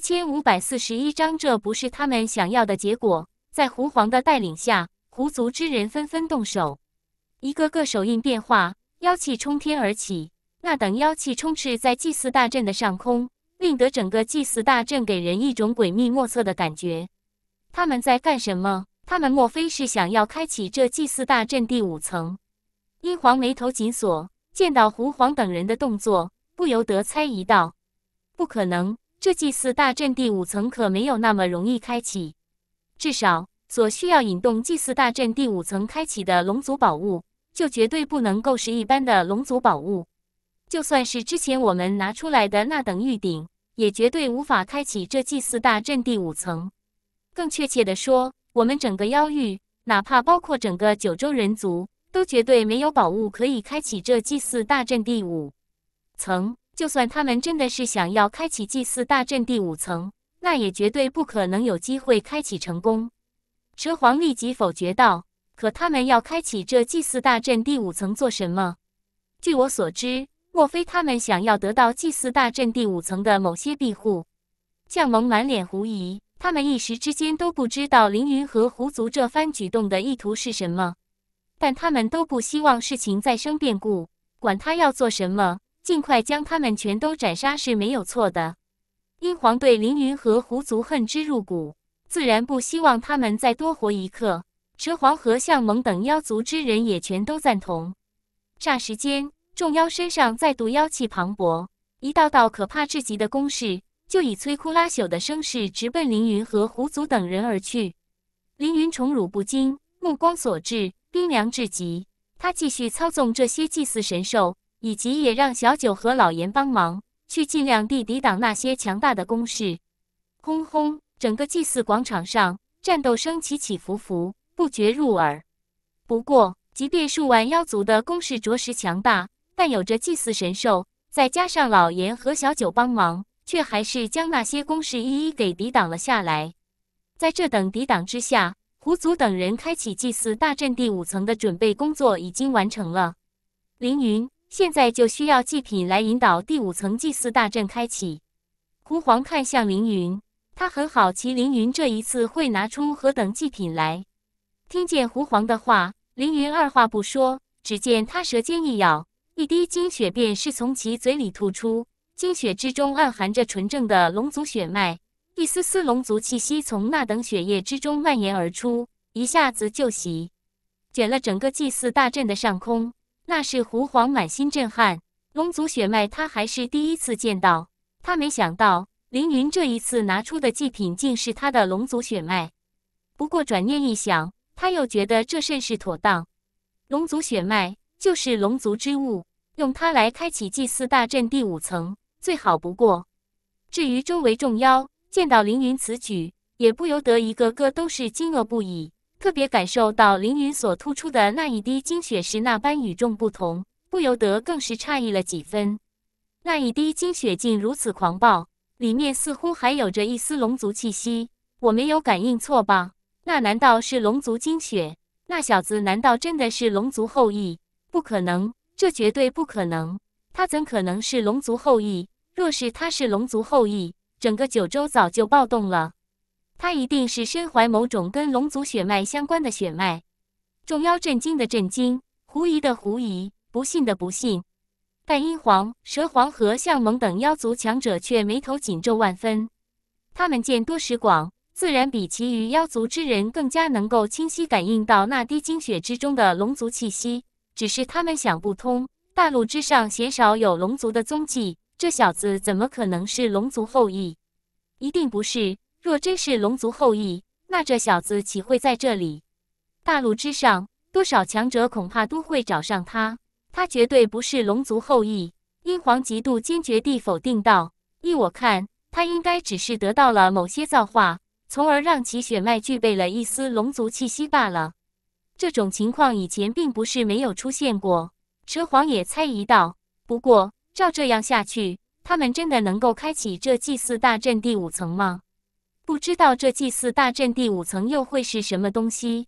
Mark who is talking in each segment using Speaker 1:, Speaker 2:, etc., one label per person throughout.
Speaker 1: 一千五百四十一章，这不是他们想要的结果。在狐皇的带领下，狐族之人纷纷动手，一个个手印变化，妖气冲天而起。那等妖气充斥在祭祀大阵的上空，令得整个祭祀大阵给人一种诡秘莫测的感觉。他们在干什么？他们莫非是想要开启这祭祀大阵第五层？英皇眉头紧锁，见到狐皇等人的动作，不由得猜疑道：“不可能。”这祭祀大阵第五层可没有那么容易开启，至少所需要引动祭祀大阵第五层开启的龙族宝物，就绝对不能够是一般的龙族宝物。就算是之前我们拿出来的那等玉鼎，也绝对无法开启这祭祀大阵第五层。更确切的说，我们整个妖域，哪怕包括整个九州人族，都绝对没有宝物可以开启这祭祀大阵第五层。就算他们真的是想要开启祭祀大阵第五层，那也绝对不可能有机会开启成功。蛇皇立即否决道：“可他们要开启这祭祀大阵第五层做什么？据我所知，莫非他们想要得到祭祀大阵第五层的某些庇护？”将蒙满脸狐疑，他们一时之间都不知道凌云和狐族这番举动的意图是什么，但他们都不希望事情再生变故，管他要做什么。尽快将他们全都斩杀是没有错的。英皇对凌云和狐族恨之入骨，自然不希望他们再多活一刻。蛇皇和向蒙等妖族之人也全都赞同。霎时间，众妖身上再度妖气磅礴，一道道可怕至极的攻势就以摧枯拉朽的声势直奔凌云和狐族等人而去。凌云宠辱不惊，目光所至，冰凉至极。他继续操纵这些祭祀神兽。以及也让小九和老严帮忙去尽量地抵挡那些强大的攻势。轰轰！整个祭祀广场上，战斗声起起伏伏，不绝入耳。不过，即便数万妖族的攻势着实强大，但有着祭祀神兽，再加上老严和小九帮忙，却还是将那些攻势一一给抵挡了下来。在这等抵挡之下，狐族等人开启祭祀大阵第五层的准备工作已经完成了。凌云。现在就需要祭品来引导第五层祭祀大阵开启。胡皇看向凌云，他很好奇凌云这一次会拿出何等祭品来。听见胡皇的话，凌云二话不说，只见他舌尖一咬，一滴精血便是从其嘴里吐出。精血之中暗含着纯正的龙族血脉，一丝丝龙族气息从那等血液之中蔓延而出，一下子就席卷了整个祭祀大阵的上空。那是狐皇满心震撼，龙族血脉他还是第一次见到。他没想到，凌云这一次拿出的祭品竟是他的龙族血脉。不过转念一想，他又觉得这甚是妥当。龙族血脉就是龙族之物，用它来开启祭祀大阵第五层，最好不过。至于周围众妖见到凌云此举，也不由得一个个都是惊愕不已。特别感受到凌云所突出的那一滴精血时，那般与众不同，不由得更是诧异了几分。那一滴精血竟如此狂暴，里面似乎还有着一丝龙族气息。我没有感应错吧？那难道是龙族精血？那小子难道真的是龙族后裔？不可能，这绝对不可能！他怎可能是龙族后裔？若是他是龙族后裔，整个九州早就暴动了。他一定是身怀某种跟龙族血脉相关的血脉。众妖震惊的震惊，狐疑的狐疑，不信的不信。但阴皇、蛇皇和向蒙等妖族强者却眉头紧皱万分。他们见多识广，自然比其余妖族之人更加能够清晰感应到那滴精血之中的龙族气息。只是他们想不通，大陆之上鲜少有龙族的踪迹，这小子怎么可能是龙族后裔？一定不是。若真是龙族后裔，那这小子岂会在这里？大陆之上，多少强者恐怕都会找上他。他绝对不是龙族后裔。英皇极度坚决地否定道：“依我看，他应该只是得到了某些造化，从而让其血脉具备了一丝龙族气息罢了。这种情况以前并不是没有出现过。”蛇皇也猜疑道：“不过照这样下去，他们真的能够开启这祭祀大阵第五层吗？”不知道这祭祀大阵第五层又会是什么东西？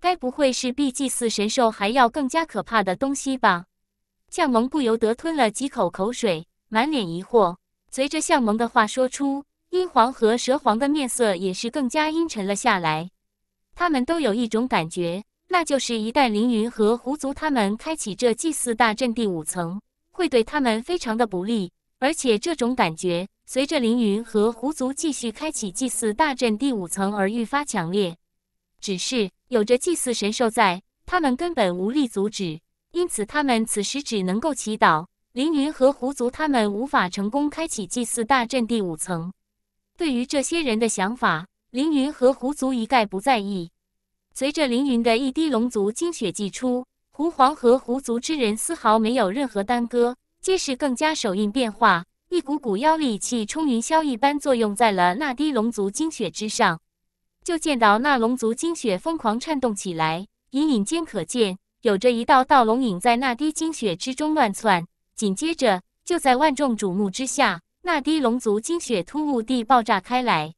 Speaker 1: 该不会是比祭祀神兽还要更加可怕的东西吧？向蒙不由得吞了几口口水，满脸疑惑。随着向蒙的话说出，阴皇和蛇皇的面色也是更加阴沉了下来。他们都有一种感觉，那就是一旦凌云和狐族他们开启这祭祀大阵第五层，会对他们非常的不利。而且这种感觉。随着凌云和狐族继续开启祭祀大阵第五层而愈发强烈，只是有着祭祀神兽在，他们根本无力阻止，因此他们此时只能够祈祷凌云和狐族他们无法成功开启祭祀大阵第五层。对于这些人的想法，凌云和狐族一概不在意。随着凌云的一滴龙族精血祭出，狐皇和狐族之人丝毫没有任何耽搁，皆是更加手印变化。一股股妖力气冲云霄一般作用在了那滴龙族精血之上，就见到那龙族精血疯狂颤动起来，隐隐间可见有着一道道龙影在那滴精血之中乱窜。紧接着，就在万众瞩目之下，那滴龙族精血突兀地爆炸开来，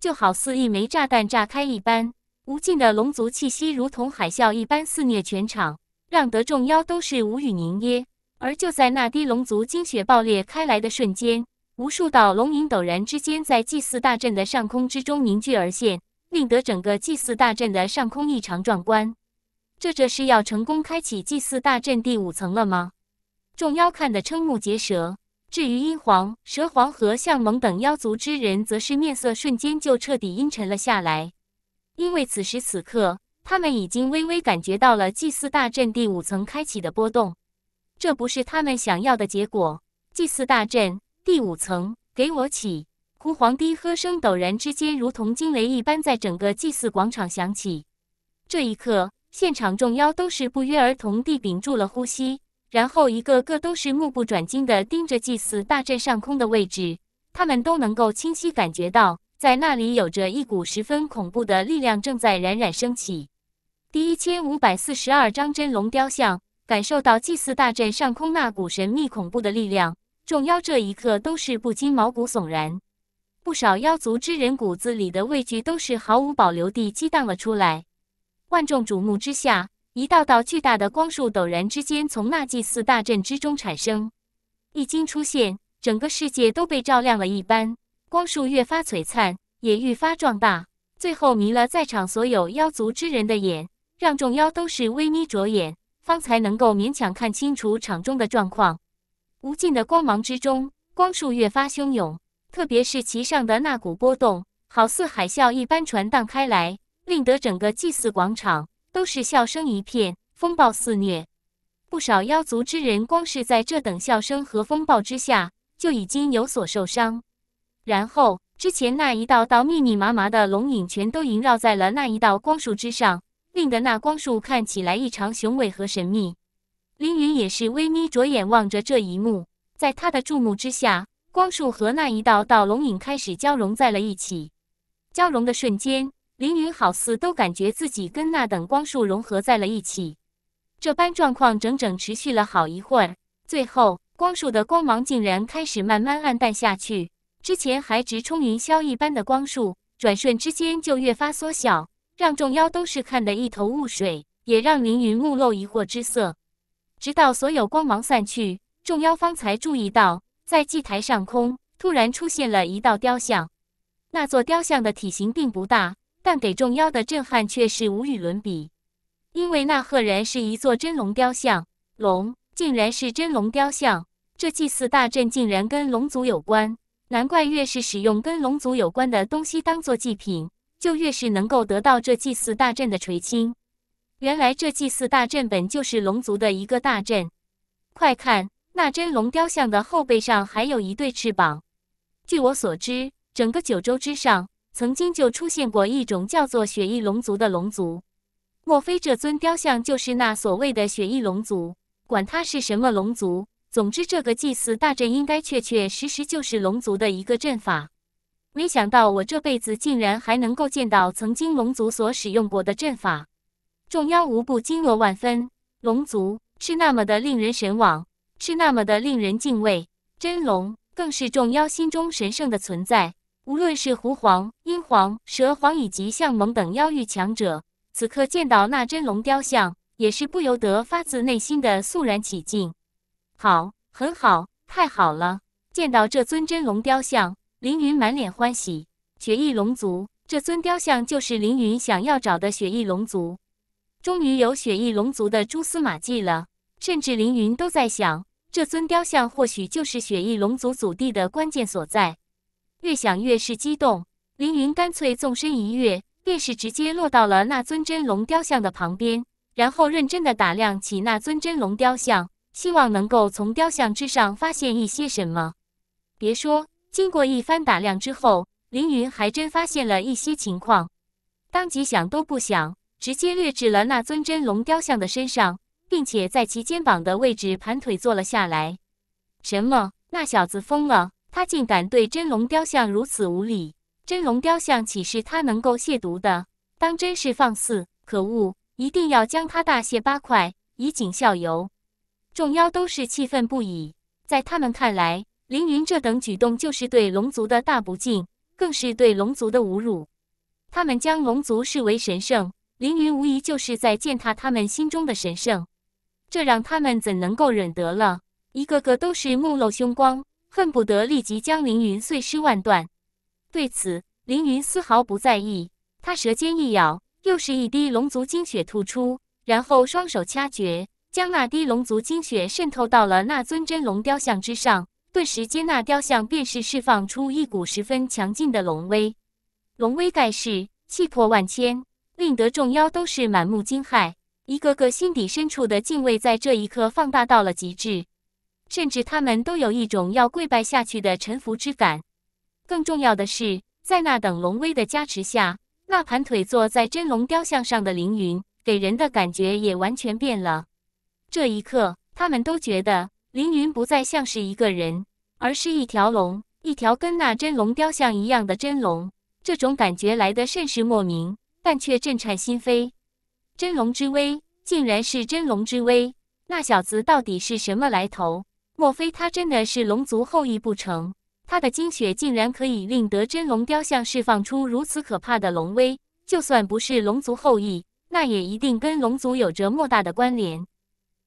Speaker 1: 就好似一枚炸弹炸开一般，无尽的龙族气息如同海啸一般肆虐全场，让得众妖都是无语凝噎。而就在那滴龙族精血爆裂开来的瞬间，无数道龙影陡然之间在祭祀大阵的上空之中凝聚而现，令得整个祭祀大阵的上空异常壮观。这这是要成功开启祭祀大阵第五层了吗？众妖看得瞠目结舌。至于阴皇、蛇皇和向蒙等妖族之人，则是面色瞬间就彻底阴沉了下来，因为此时此刻，他们已经微微感觉到了祭祀大阵第五层开启的波动。这不是他们想要的结果。祭祀大阵第五层，给我起！胡黄低喝声陡然之间，如同惊雷一般，在整个祭祀广场响起。这一刻，现场众妖都是不约而同地屏住了呼吸，然后一个个都是目不转睛地盯着祭祀大阵上空的位置。他们都能够清晰感觉到，在那里有着一股十分恐怖的力量正在冉冉升起。第一千五百四十二章真龙雕像。感受到祭祀大阵上空那股神秘恐怖的力量，众妖这一刻都是不禁毛骨悚然，不少妖族之人骨子里的畏惧都是毫无保留地激荡了出来。万众瞩目之下，一道道巨大的光束陡然之间从那祭祀大阵之中产生，一经出现，整个世界都被照亮了一般。光束越发璀璨，也愈发壮大，最后迷了在场所有妖族之人的眼，让众妖都是微眯着眼。方才能够勉强看清楚场中的状况。无尽的光芒之中，光束越发汹涌，特别是其上的那股波动，好似海啸一般传荡开来，令得整个祭祀广场都是笑声一片，风暴肆虐。不少妖族之人，光是在这等笑声和风暴之下，就已经有所受伤。然后，之前那一道道密密麻麻的龙影，全都萦绕在了那一道光束之上。令得那光束看起来异常雄伟和神秘，凌云也是微眯着眼望着这一幕。在他的注目之下，光束和那一道道龙影开始交融在了一起。交融的瞬间，凌云好似都感觉自己跟那等光束融合在了一起。这般状况整整持续了好一会儿，最后光束的光芒竟然开始慢慢暗淡下去。之前还直冲云霄一般的光束，转瞬之间就越发缩小。让众妖都是看得一头雾水，也让凌云目露疑惑之色。直到所有光芒散去，众妖方才注意到，在祭台上空突然出现了一道雕像。那座雕像的体型并不大，但给众妖的震撼却是无与伦比，因为那赫然是一座真龙雕像。龙，竟然是真龙雕像！这祭祀大阵竟然跟龙族有关，难怪越是使用跟龙族有关的东西当做祭品。就越是能够得到这祭祀大阵的垂青。原来这祭祀大阵本就是龙族的一个大阵。快看，那真龙雕像的后背上还有一对翅膀。据我所知，整个九州之上曾经就出现过一种叫做雪翼龙族的龙族。莫非这尊雕像就是那所谓的雪翼龙族？管它是什么龙族，总之这个祭祀大阵应该确确实实就是龙族的一个阵法。没想到我这辈子竟然还能够见到曾经龙族所使用过的阵法，众妖无不惊愕万分。龙族是那么的令人神往，是那么的令人敬畏。真龙更是众妖心中神圣的存在。无论是狐皇、鹰皇、蛇皇以及相盟等妖域强者，此刻见到那真龙雕像，也是不由得发自内心的肃然起敬。好，很好，太好了！见到这尊真龙雕像。凌云满脸欢喜，雪翼龙族这尊雕像就是凌云想要找的雪翼龙族，终于有雪翼龙族的蛛丝马迹了。甚至凌云都在想，这尊雕像或许就是雪翼龙族祖地的关键所在。越想越是激动，凌云干脆纵身一跃，便是直接落到了那尊真龙雕像的旁边，然后认真的打量起那尊真龙雕像，希望能够从雕像之上发现一些什么。别说。经过一番打量之后，凌云还真发现了一些情况，当即想都不想，直接掠至了那尊真龙雕像的身上，并且在其肩膀的位置盘腿坐了下来。什么？那小子疯了？他竟敢对真龙雕像如此无礼！真龙雕像岂是他能够亵渎的？当真是放肆！可恶！一定要将他大卸八块，以儆效尤。众妖都是气愤不已，在他们看来。凌云这等举动就是对龙族的大不敬，更是对龙族的侮辱。他们将龙族视为神圣，凌云无疑就是在践踏他们心中的神圣，这让他们怎能够忍得了？一个个都是目露凶光，恨不得立即将凌云碎尸万段。对此，凌云丝毫不在意，他舌尖一咬，又是一滴龙族精血吐出，然后双手掐诀，将那滴龙族精血渗透到了那尊真龙雕像之上。顿时，接纳雕像便是释放出一股十分强劲的龙威，龙威盖世，气魄万千，令得众妖都是满目惊骇，一个个心底深处的敬畏在这一刻放大到了极致，甚至他们都有一种要跪拜下去的臣服之感。更重要的是，在那等龙威的加持下，那盘腿坐在真龙雕像上的凌云给人的感觉也完全变了。这一刻，他们都觉得。凌云不再像是一个人，而是一条龙，一条跟那真龙雕像一样的真龙。这种感觉来得甚是莫名，但却震颤心扉。真龙之威，竟然是真龙之威！那小子到底是什么来头？莫非他真的是龙族后裔不成？他的精血竟然可以令得真龙雕像释放出如此可怕的龙威？就算不是龙族后裔，那也一定跟龙族有着莫大的关联。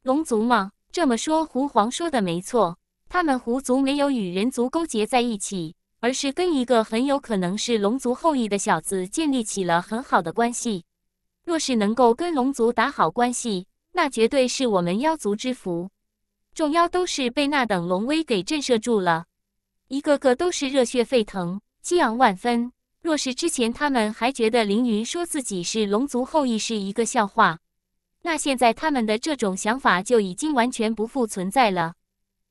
Speaker 1: 龙族吗？这么说，狐皇说的没错。他们狐族没有与人族勾结在一起，而是跟一个很有可能是龙族后裔的小子建立起了很好的关系。若是能够跟龙族打好关系，那绝对是我们妖族之福。众妖都是被那等龙威给震慑住了，一个个都是热血沸腾，激昂万分。若是之前他们还觉得凌云说自己是龙族后裔是一个笑话。那现在他们的这种想法就已经完全不复存在了。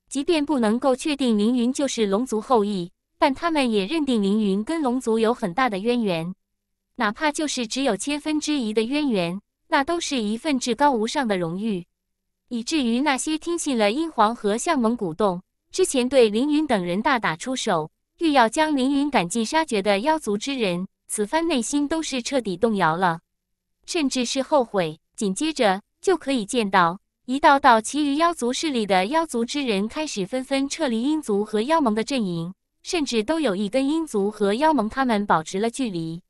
Speaker 1: 即便不能够确定凌云就是龙族后裔，但他们也认定凌云跟龙族有很大的渊源，哪怕就是只有千分之一的渊源，那都是一份至高无上的荣誉。以至于那些听信了英皇和向蒙鼓动，之前对凌云等人大打出手，欲要将凌云赶尽杀绝的妖族之人，此番内心都是彻底动摇了，甚至是后悔。紧接着就可以见到，一道道其余妖族势力的妖族之人开始纷纷撤离鹰族和妖盟的阵营，甚至都有一根鹰族和妖盟他们保持了距离。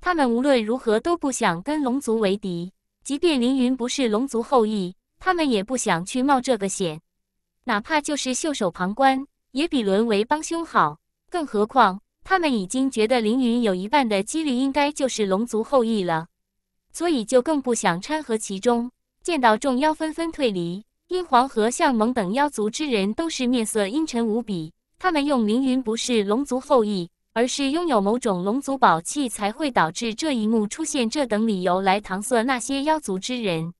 Speaker 1: 他们无论如何都不想跟龙族为敌，即便凌云不是龙族后裔，他们也不想去冒这个险。哪怕就是袖手旁观，也比沦为帮凶好。更何况，他们已经觉得凌云有一半的几率应该就是龙族后裔了。所以就更不想掺和其中。见到众妖纷纷退离，殷皇和向蒙等妖族之人都是面色阴沉无比。他们用凌云不是龙族后裔，而是拥有某种龙族宝器才会导致这一幕出现这等理由来搪塞那些妖族之人，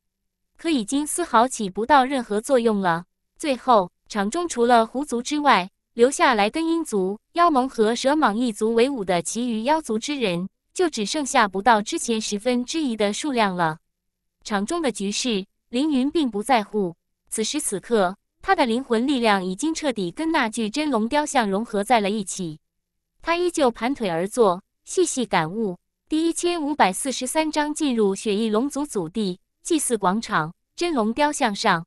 Speaker 1: 可已经丝毫起不到任何作用了。最后，场中除了狐族之外，留下来跟鹰族、妖盟和蛇蟒一族为伍的其余妖族之人。就只剩下不到之前十分之一的数量了。场中的局势，凌云并不在乎。此时此刻，他的灵魂力量已经彻底跟那具真龙雕像融合在了一起。他依旧盘腿而坐，细细感悟。第一千五百四十三章：进入雪翼龙族祖地祭祀广场，真龙雕像上，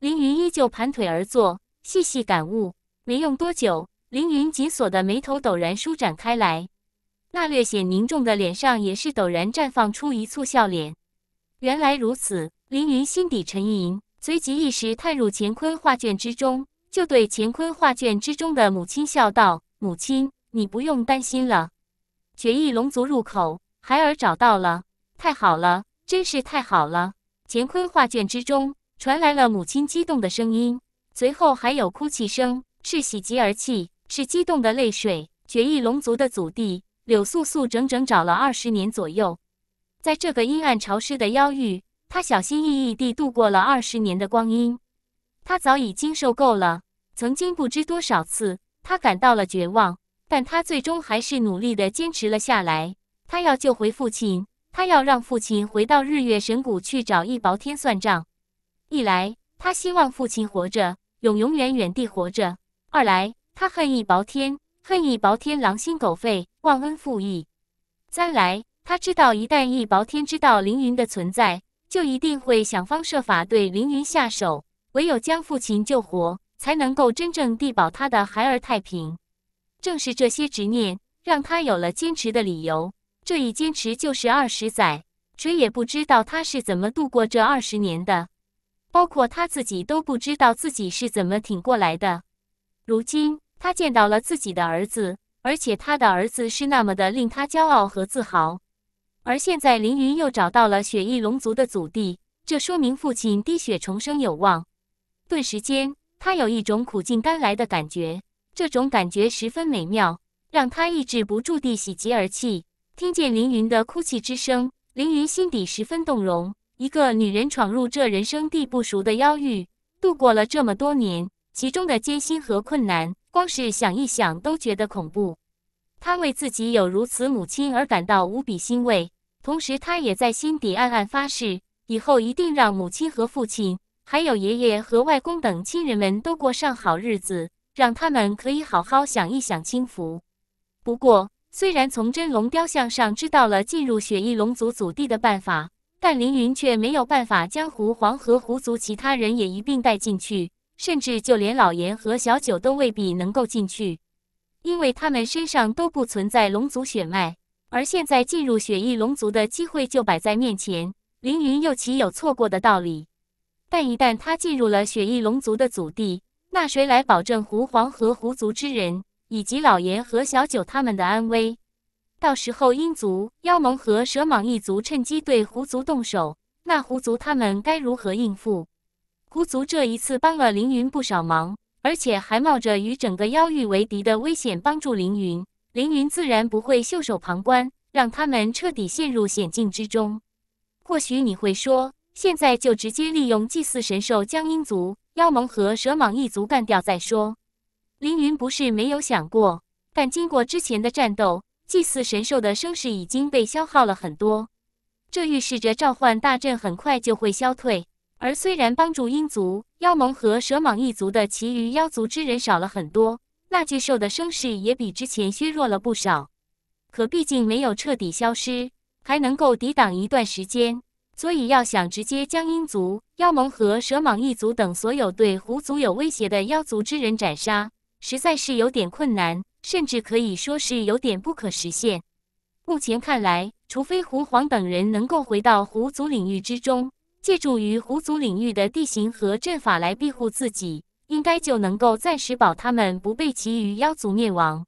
Speaker 1: 凌云依旧盘腿而坐，细细感悟。没用多久，凌云紧锁的眉头陡然舒展开来。那略显凝重的脸上也是陡然绽放出一簇笑脸。原来如此，凌云心底沉吟，随即一时探入乾坤画卷之中，就对乾坤画卷之中的母亲笑道：“母亲，你不用担心了，绝域龙族入口，孩儿找到了！太好了，真是太好了！”乾坤画卷之中传来了母亲激动的声音，随后还有哭泣声，是喜极而泣，是激动的泪水。绝域龙族的祖地。柳素素整整找了二十年左右，在这个阴暗潮湿的妖域，她小心翼翼地度过了二十年的光阴。她早已经受够了，曾经不知多少次，她感到了绝望，但她最终还是努力的坚持了下来。她要救回父亲，她要让父亲回到日月神谷去找易薄天算账。一来，他希望父亲活着，永永远远地活着；二来，他恨易薄天。恨意薄天，狼心狗肺，忘恩负义。再来，他知道一旦易薄天知道凌云的存在，就一定会想方设法对凌云下手。唯有将父亲救活，才能够真正地保他的孩儿太平。正是这些执念，让他有了坚持的理由。这一坚持就是二十载，谁也不知道他是怎么度过这二十年的，包括他自己都不知道自己是怎么挺过来的。如今。他见到了自己的儿子，而且他的儿子是那么的令他骄傲和自豪。而现在凌云又找到了雪翼龙族的祖地，这说明父亲滴血重生有望。顿时间，他有一种苦尽甘来的感觉，这种感觉十分美妙，让他抑制不住地喜极而泣。听见凌云的哭泣之声，凌云心底十分动容。一个女人闯入这人生地不熟的妖域，度过了这么多年，其中的艰辛和困难。光是想一想都觉得恐怖，他为自己有如此母亲而感到无比欣慰，同时他也在心底暗暗发誓，以后一定让母亲和父亲，还有爷爷和外公等亲人们都过上好日子，让他们可以好好享一享清福。不过，虽然从真龙雕像上知道了进入雪翼龙族祖地的办法，但凌云却没有办法将狐黄和狐族其他人也一并带进去。甚至就连老严和小九都未必能够进去，因为他们身上都不存在龙族血脉。而现在进入雪翼龙族的机会就摆在面前，凌云又岂有错过的道理？但一旦他进入了雪翼龙族的祖地，那谁来保证狐皇和狐族之人以及老严和小九他们的安危？到时候，鹰族、妖盟和蛇蟒一族趁机对狐族动手，那狐族他们该如何应付？狐族这一次帮了凌云不少忙，而且还冒着与整个妖域为敌的危险帮助凌云。凌云自然不会袖手旁观，让他们彻底陷入险境之中。或许你会说，现在就直接利用祭祀神兽将鹰族、妖盟和蛇蟒一族干掉再说。凌云不是没有想过，但经过之前的战斗，祭祀神兽的声势已经被消耗了很多，这预示着召唤大阵很快就会消退。而虽然帮助鹰族、妖盟和蛇蟒一族的其余妖族之人少了很多，那巨兽的声势也比之前削弱了不少，可毕竟没有彻底消失，还能够抵挡一段时间，所以要想直接将鹰族、妖盟和蛇蟒一族等所有对狐族有威胁的妖族之人斩杀，实在是有点困难，甚至可以说是有点不可实现。目前看来，除非狐皇等人能够回到狐族领域之中。借助于狐族领域的地形和阵法来庇护自己，应该就能够暂时保他们不被其余妖族灭亡。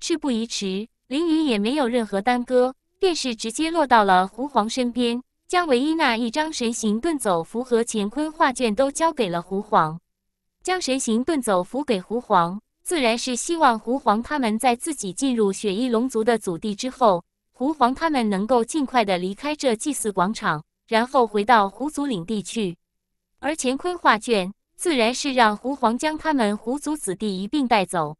Speaker 1: 事不宜迟，林雨也没有任何耽搁，便是直接落到了狐皇身边，将唯一那一张神行遁走符和乾坤画卷都交给了狐皇。将神行遁走符给狐皇，自然是希望狐皇他们在自己进入雪翼龙族的祖地之后，狐皇他们能够尽快的离开这祭祀广场。然后回到狐族领地去，而乾坤画卷自然是让狐皇将他们狐族子弟一并带走。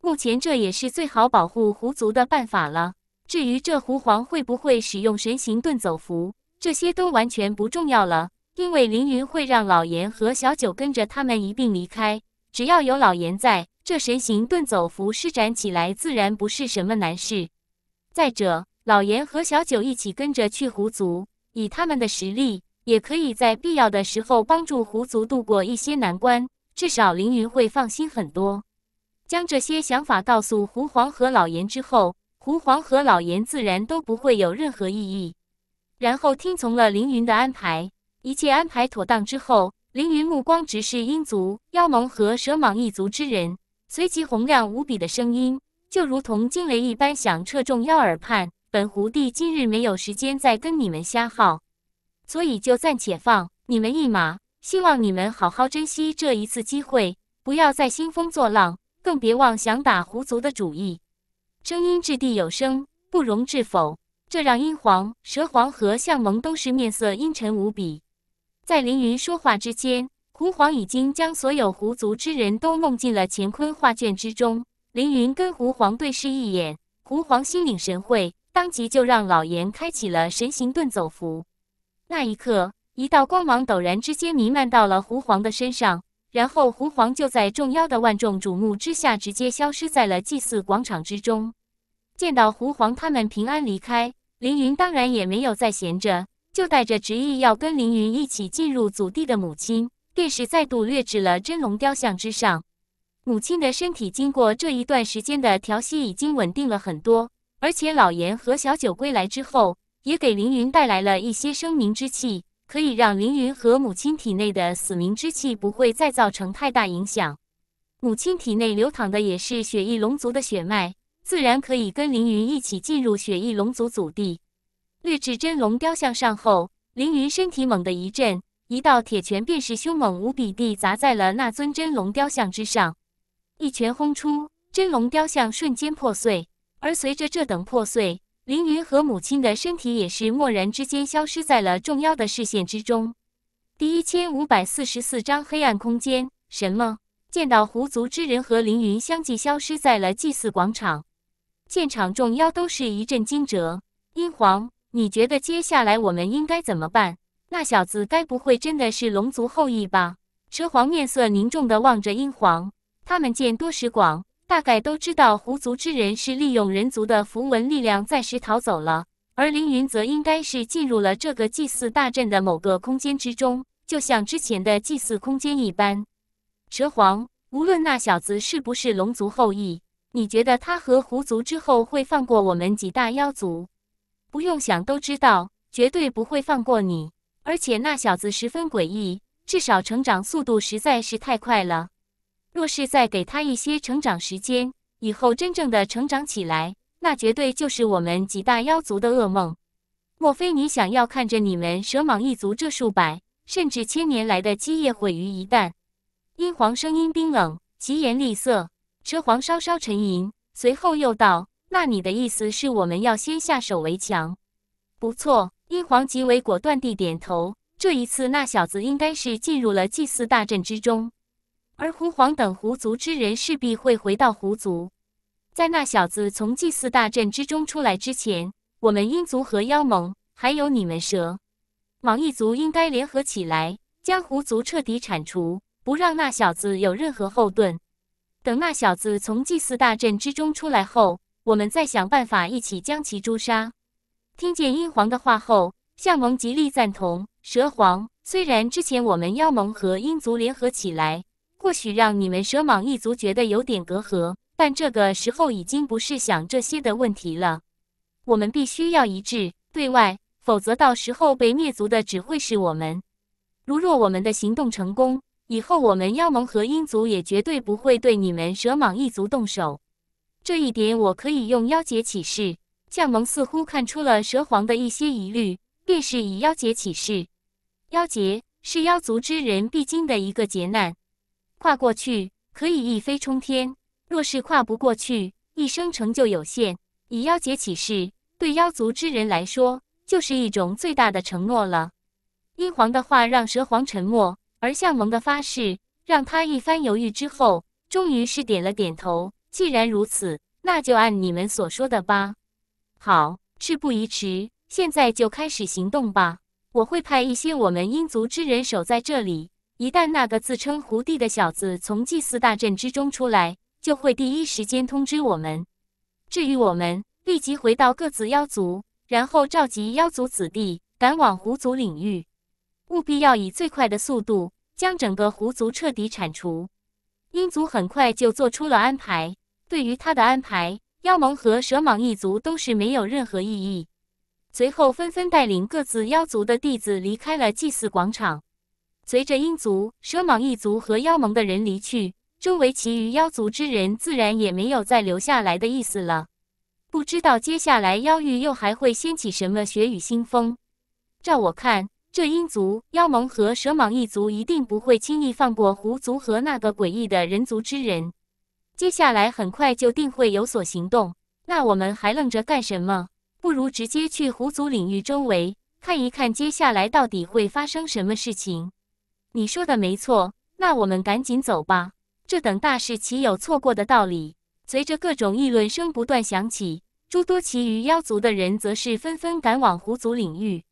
Speaker 1: 目前这也是最好保护狐族的办法了。至于这狐皇会不会使用神行遁走符，这些都完全不重要了，因为凌云会让老严和小九跟着他们一并离开。只要有老严在，这神行遁走符施展起来自然不是什么难事。再者，老严和小九一起跟着去狐族。以他们的实力，也可以在必要的时候帮助狐族度过一些难关，至少凌云会放心很多。将这些想法告诉狐皇和老严之后，狐皇和老严自然都不会有任何异议，然后听从了凌云的安排。一切安排妥当之后，凌云目光直视鹰族、妖盟和蛇蟒一族之人，随即洪亮无比的声音，就如同惊雷一般响彻众妖耳畔。本狐帝今日没有时间再跟你们瞎耗，所以就暂且放你们一马。希望你们好好珍惜这一次机会，不要再兴风作浪，更别妄想打狐族的主意。声音掷地有声，不容置否。这让英皇、蛇皇和向盟都是面色阴沉无比。在凌云说话之间，狐皇已经将所有狐族之人都弄进了乾坤画卷之中。凌云跟狐皇对视一眼，狐皇心领神会。当即就让老严开启了神行遁走符，那一刻，一道光芒陡然之间弥漫到了狐皇的身上，然后狐皇就在众妖的万众瞩目之下，直接消失在了祭祀广场之中。见到狐皇他们平安离开，凌云当然也没有再闲着，就带着执意要跟凌云一起进入祖地的母亲，便是再度掠至了真龙雕像之上。母亲的身体经过这一段时间的调息，已经稳定了很多。而且老严和小九归来之后，也给凌云带来了一些生灵之气，可以让凌云和母亲体内的死灵之气不会再造成太大影响。母亲体内流淌的也是雪翼龙族的血脉，自然可以跟凌云一起进入雪翼龙族祖地。掠至真龙雕像上后，凌云身体猛地一震，一道铁拳便是凶猛无比地砸在了那尊真龙雕像之上，一拳轰出，真龙雕像瞬间破碎。而随着这等破碎，凌云和母亲的身体也是蓦然之间消失在了众妖的视线之中。第一千五百四十四章黑暗空间。什么？见到狐族之人和凌云相继消失在了祭祀广场，现场众妖都是一阵惊蛰。英皇，你觉得接下来我们应该怎么办？那小子该不会真的是龙族后裔吧？蛇皇面色凝重的望着英皇，他们见多识广。大概都知道狐族之人是利用人族的符文力量暂时逃走了，而凌云则应该是进入了这个祭祀大阵的某个空间之中，就像之前的祭祀空间一般。蛇皇，无论那小子是不是龙族后裔，你觉得他和狐族之后会放过我们几大妖族？不用想都知道，绝对不会放过你。而且那小子十分诡异，至少成长速度实在是太快了。若是再给他一些成长时间，以后真正的成长起来，那绝对就是我们几大妖族的噩梦。莫非你想要看着你们蛇蟒一族这数百甚至千年来的基业毁于一旦？英皇声音冰冷，疾言厉色。蛇皇稍稍沉吟，随后又道：“那你的意思是我们要先下手为强？”不错，英皇极为果断地点头。这一次，那小子应该是进入了祭祀大阵之中。而狐皇等狐族之人势必会回到狐族，在那小子从祭祀大阵之中出来之前，我们阴族和妖盟还有你们蛇、蟒一族应该联合起来，将狐族彻底铲除，不让那小子有任何后盾。等那小子从祭祀大阵之中出来后，我们再想办法一起将其诛杀。听见鹰皇的话后，向蒙极力赞同。蛇皇虽然之前我们妖盟和阴族联合起来。或许让你们蛇蟒一族觉得有点隔阂，但这个时候已经不是想这些的问题了。我们必须要一致对外，否则到时候被灭族的只会是我们。如若我们的行动成功，以后我们妖盟和鹰族也绝对不会对你们蛇蟒一族动手。这一点我可以用妖结起誓。将盟似乎看出了蛇皇的一些疑虑，便是以妖结起誓。妖结是妖族之人必经的一个劫难。跨过去可以一飞冲天，若是跨不过去，一生成就有限。以妖结起誓，对妖族之人来说，就是一种最大的承诺了。鹰皇的话让蛇皇沉默，而向蒙的发誓让他一番犹豫之后，终于是点了点头。既然如此，那就按你们所说的吧。好事不宜迟，现在就开始行动吧。我会派一些我们鹰族之人守在这里。一旦那个自称狐帝的小子从祭祀大阵之中出来，就会第一时间通知我们。至于我们，立即回到各自妖族，然后召集妖族子弟，赶往狐族领域，务必要以最快的速度将整个狐族彻底铲除。鹰族很快就做出了安排，对于他的安排，妖盟和蛇蟒一族都是没有任何异议。随后，纷纷带领各自妖族的弟子离开了祭祀广场。随着鹰族、蛇蟒一族和妖盟的人离去，周围其余妖族之人自然也没有再留下来的意思了。不知道接下来妖域又还会掀起什么血雨腥风？照我看，这鹰族、妖盟和蛇蟒一族一定不会轻易放过狐族和那个诡异的人族之人，接下来很快就定会有所行动。那我们还愣着干什么？不如直接去狐族领域周围看一看，接下来到底会发生什么事情？你说的没错，那我们赶紧走吧。这等大事岂有错过的道理？随着各种议论声不断响起，诸多其余妖族的人则是纷纷赶往狐族领域。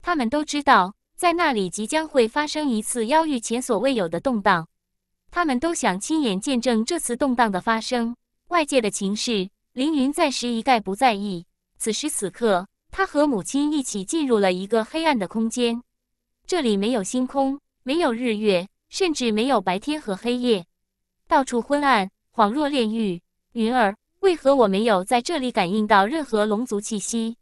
Speaker 1: 他们都知道，在那里即将会发生一次妖域前所未有的动荡，他们都想亲眼见证这次动荡的发生。外界的情势，凌云暂时一概不在意。此时此刻，他和母亲一起进入了一个黑暗的空间，这里没有星空。没有日月，甚至没有白天和黑夜，到处昏暗，恍若炼狱。云儿，为何我没有在这里感应到任何龙族气息？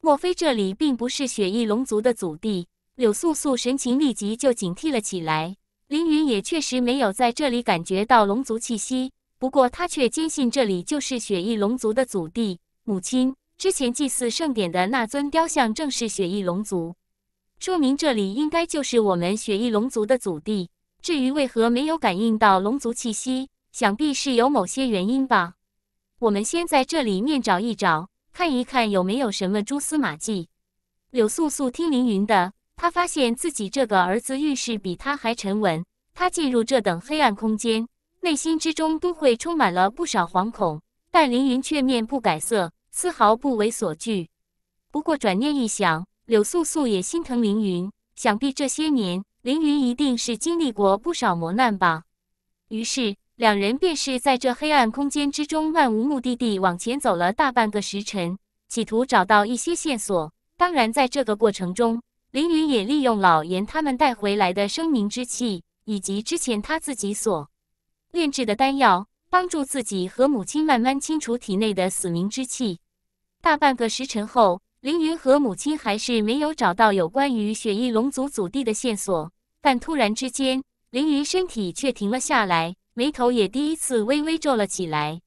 Speaker 1: 莫非这里并不是雪翼龙族的祖地？柳素素神情立即就警惕了起来。凌云也确实没有在这里感觉到龙族气息，不过他却坚信这里就是雪翼龙族的祖地。母亲之前祭祀盛典的那尊雕像，正是雪翼龙族。说明这里应该就是我们雪翼龙族的祖地。至于为何没有感应到龙族气息，想必是有某些原因吧。我们先在这里面找一找，看一看有没有什么蛛丝马迹。柳素素听凌云的，她发现自己这个儿子遇事比她还沉稳。她进入这等黑暗空间，内心之中都会充满了不少惶恐，但凌云却面不改色，丝毫不为所惧。不过转念一想。柳素素也心疼凌云，想必这些年凌云一定是经历过不少磨难吧。于是两人便是在这黑暗空间之中漫无目的地往前走了大半个时辰，企图找到一些线索。当然，在这个过程中，凌云也利用老严他们带回来的生冥之气，以及之前他自己所炼制的丹药，帮助自己和母亲慢慢清除体内的死明之气。大半个时辰后。凌云和母亲还是没有找到有关于雪翼龙族祖地的线索，但突然之间，凌云身体却停了下来，眉头也第一次微微皱了起来。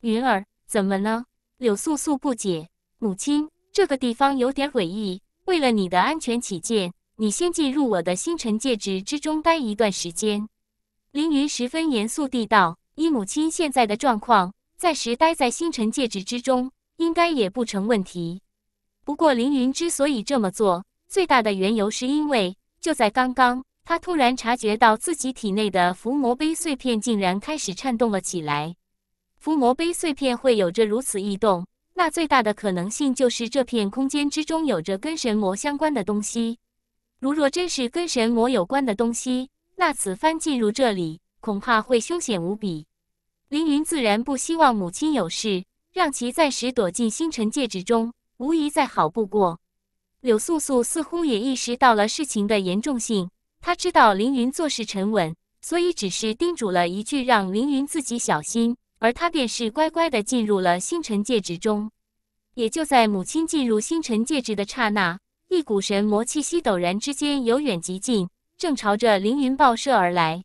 Speaker 1: 云儿，怎么呢？柳素素不解。母亲，这个地方有点诡异。为了你的安全起见，你先进入我的星辰戒指之中待一段时间。凌云十分严肃地道：“依母亲现在的状况，暂时待在星辰戒指之中，应该也不成问题。”不过，凌云之所以这么做，最大的缘由是因为，就在刚刚，他突然察觉到自己体内的伏魔碑碎片竟然开始颤动了起来。伏魔碑碎片会有着如此异动，那最大的可能性就是这片空间之中有着跟神魔相关的东西。如若真是跟神魔有关的东西，那此番进入这里，恐怕会凶险无比。凌云自然不希望母亲有事，让其暂时躲进星辰戒指中。无疑再好不过。柳素素似乎也意识到了事情的严重性，她知道凌云做事沉稳，所以只是叮嘱了一句，让凌云自己小心，而他便是乖乖的进入了星辰戒指中。也就在母亲进入星辰戒指的刹那，一股神魔气息陡然之间由远及近，正朝着凌云爆射而来。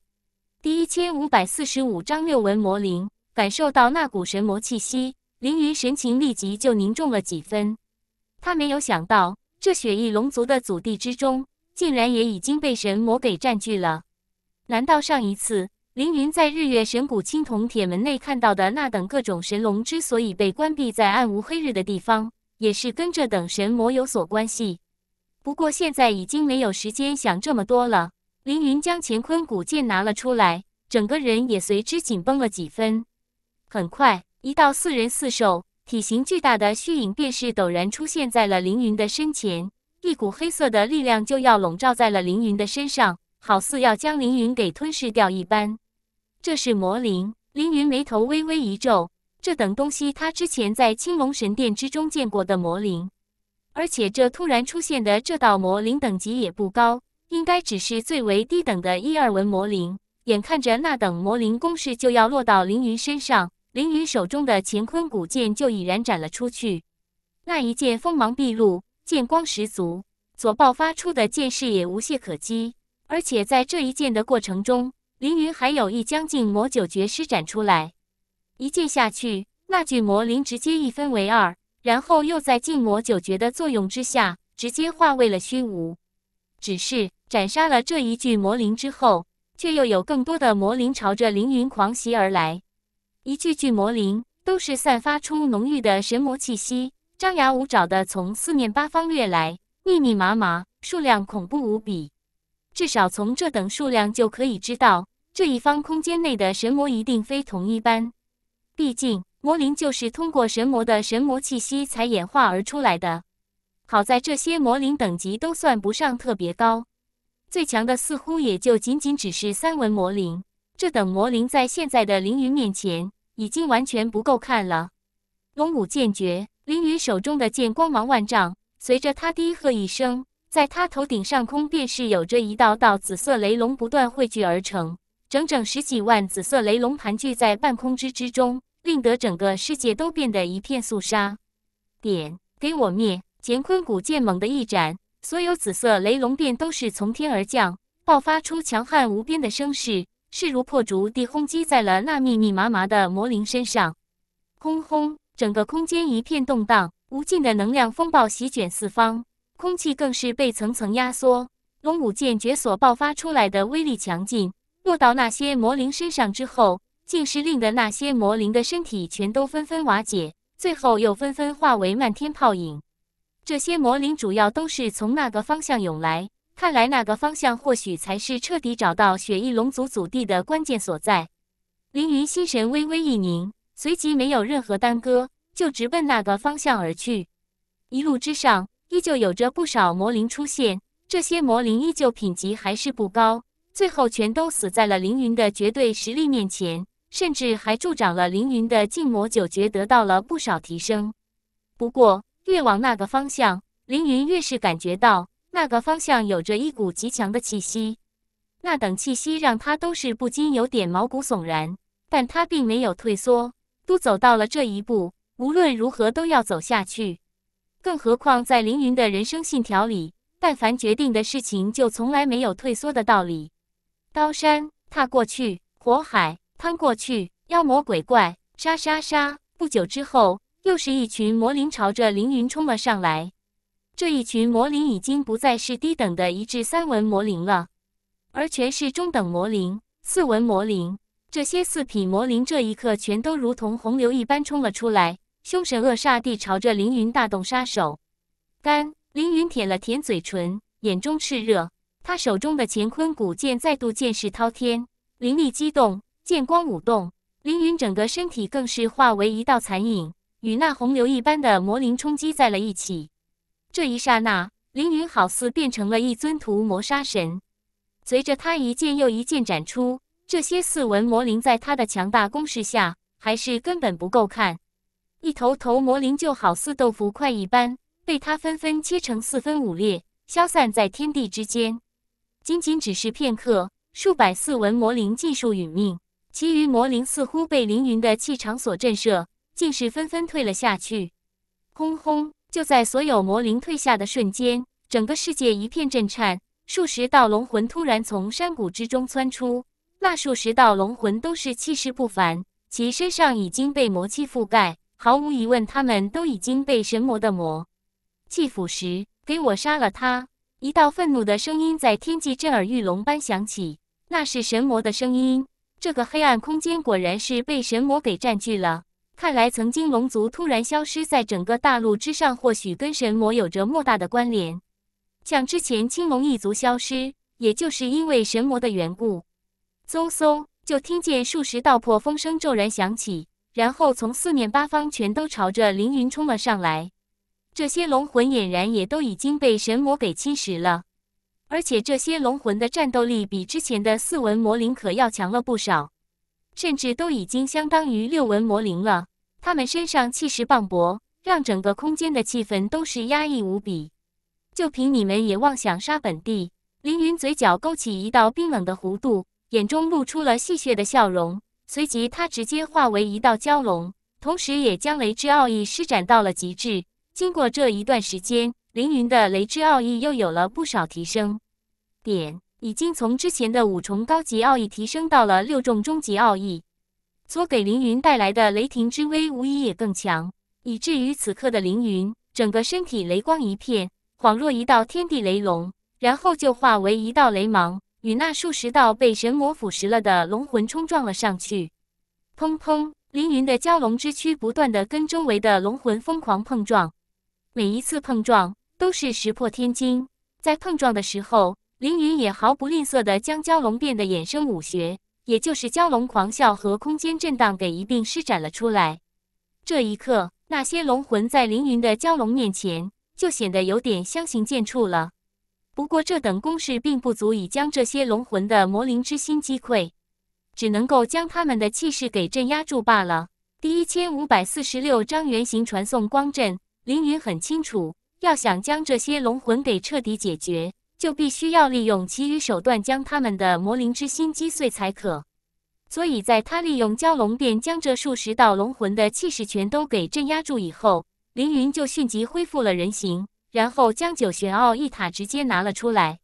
Speaker 1: 第一千五百四十五章六纹魔灵感受到那股神魔气息，凌云神情立即就凝重了几分。他没有想到，这雪翼龙族的祖地之中，竟然也已经被神魔给占据了。难道上一次凌云在日月神谷青铜铁门内看到的那等各种神龙，之所以被关闭在暗无黑日的地方，也是跟这等神魔有所关系？不过现在已经没有时间想这么多了。凌云将乾坤古剑拿了出来，整个人也随之紧绷了几分。很快，一道四人四兽、体型巨大的虚影便是陡然出现在了凌云的身前，一股黑色的力量就要笼罩在了凌云的身上，好似要将凌云给吞噬掉一般。这是魔灵，凌云眉头微微一皱，这等东西他之前在青龙神殿之中见过的魔灵，而且这突然出现的这道魔灵等级也不高，应该只是最为低等的一二文魔灵。眼看着那等魔灵攻势就要落到凌云身上。凌云手中的乾坤古剑就已然斩了出去，那一剑锋芒毕露，剑光十足，所爆发出的剑势也无懈可击。而且在这一剑的过程中，凌云还有一将禁魔九诀施展出来。一剑下去，那具魔灵直接一分为二，然后又在禁魔九诀的作用之下，直接化为了虚无。只是斩杀了这一具魔灵之后，却又有更多的魔灵朝着凌云狂袭而来。一具具魔灵都是散发出浓郁的神魔气息，张牙舞爪地从四面八方掠来，密密麻麻，数量恐怖无比。至少从这等数量就可以知道，这一方空间内的神魔一定非同一般。毕竟，魔灵就是通过神魔的神魔气息才演化而出来的。好在这些魔灵等级都算不上特别高，最强的似乎也就仅仅只是三文魔灵。这等魔灵在现在的凌云面前已经完全不够看了。龙武剑诀，凌云手中的剑光芒万丈，随着他低喝一声，在他头顶上空便是有着一道道紫色雷龙不断汇聚而成，整整十几万紫色雷龙盘踞在半空之之中，令得整个世界都变得一片肃杀。点，给我灭！乾坤古剑猛地一斩，所有紫色雷龙便都是从天而降，爆发出强悍无边的声势。势如破竹地轰击在了那密密麻麻的魔灵身上，轰轰！整个空间一片动荡，无尽的能量风暴席卷四方，空气更是被层层压缩。龙武剑诀所爆发出来的威力强劲，落到那些魔灵身上之后，竟是令得那些魔灵的身体全都纷纷瓦解，最后又纷纷化为漫天泡影。这些魔灵主要都是从那个方向涌来。看来那个方向或许才是彻底找到雪翼龙族祖地的关键所在。凌云心神微微一凝，随即没有任何耽搁，就直奔那个方向而去。一路之上，依旧有着不少魔灵出现，这些魔灵依旧品级还是不高，最后全都死在了凌云的绝对实力面前，甚至还助长了凌云的禁魔九诀得到了不少提升。不过，越往那个方向，凌云越是感觉到。那个方向有着一股极强的气息，那等气息让他都是不禁有点毛骨悚然，但他并没有退缩，都走到了这一步，无论如何都要走下去。更何况在凌云的人生信条里，但凡决定的事情就从来没有退缩的道理。刀山踏过去，火海趟过去，妖魔鬼怪杀杀杀。不久之后，又是一群魔灵朝着凌云冲了上来。这一群魔灵已经不再是低等的一至三文魔灵了，而全是中等魔灵、四纹魔灵。这些四品魔灵这一刻全都如同洪流一般冲了出来，凶神恶煞地朝着凌云大动杀手。丹凌云舔了舔嘴唇，眼中炽热。他手中的乾坤古剑再度剑势滔天，灵力激动，剑光舞动。凌云整个身体更是化为一道残影，与那洪流一般的魔灵冲击在了一起。这一刹那，凌云好似变成了一尊屠魔杀神。随着他一剑又一剑斩出，这些四纹魔灵在他的强大攻势下还是根本不够看。一头头魔灵就好似豆腐块一般，被他纷纷切成四分五裂，消散在天地之间。仅仅只是片刻，数百四纹魔灵尽数殒命，其余魔灵似乎被凌云的气场所震慑，竟是纷纷退了下去。轰轰！就在所有魔灵退下的瞬间，整个世界一片震颤。数十道龙魂突然从山谷之中窜出，那数十道龙魂都是气势不凡，其身上已经被魔气覆盖。毫无疑问，他们都已经被神魔的魔气腐蚀。给我杀了他！一道愤怒的声音在天际震耳欲聋般响起，那是神魔的声音。这个黑暗空间果然是被神魔给占据了。看来，曾经龙族突然消失在整个大陆之上，或许跟神魔有着莫大的关联。像之前青龙一族消失，也就是因为神魔的缘故。嗖嗖，就听见数十道破风声骤然响起，然后从四面八方全都朝着凌云冲了上来。这些龙魂俨然也都已经被神魔给侵蚀了，而且这些龙魂的战斗力比之前的四纹魔灵可要强了不少。甚至都已经相当于六纹魔灵了。他们身上气势磅礴，让整个空间的气氛都是压抑无比。就凭你们也妄想杀本帝？凌云嘴角勾起一道冰冷的弧度，眼中露出了戏谑的笑容。随即，他直接化为一道蛟龙，同时也将雷之奥义施展到了极致。经过这一段时间，凌云的雷之奥义又有了不少提升点。已经从之前的五重高级奥义提升到了六重终极奥义，所给凌云带来的雷霆之威无疑也更强，以至于此刻的凌云整个身体雷光一片，恍若一道天地雷龙，然后就化为一道雷芒，与那数十道被神魔腐蚀了的龙魂冲撞了上去。砰砰！凌云的蛟龙之躯不断的跟周围的龙魂疯狂碰撞，每一次碰撞都是石破天惊，在碰撞的时候。凌云也毫不吝啬地将蛟龙变的衍生武学，也就是蛟龙狂啸和空间震荡给一并施展了出来。这一刻，那些龙魂在凌云的蛟龙面前就显得有点相形见绌了。不过，这等攻势并不足以将这些龙魂的魔灵之心击溃，只能够将他们的气势给镇压住罢了。第一千五百四十六章圆形传送光阵。凌云很清楚，要想将这些龙魂给彻底解决。就必须要利用其余手段将他们的魔灵之心击碎才可。所以，在他利用蛟龙殿将这数十道龙魂的气势全都给镇压住以后，凌云就迅即恢复了人形，然后将九玄奥义塔直接拿了出来。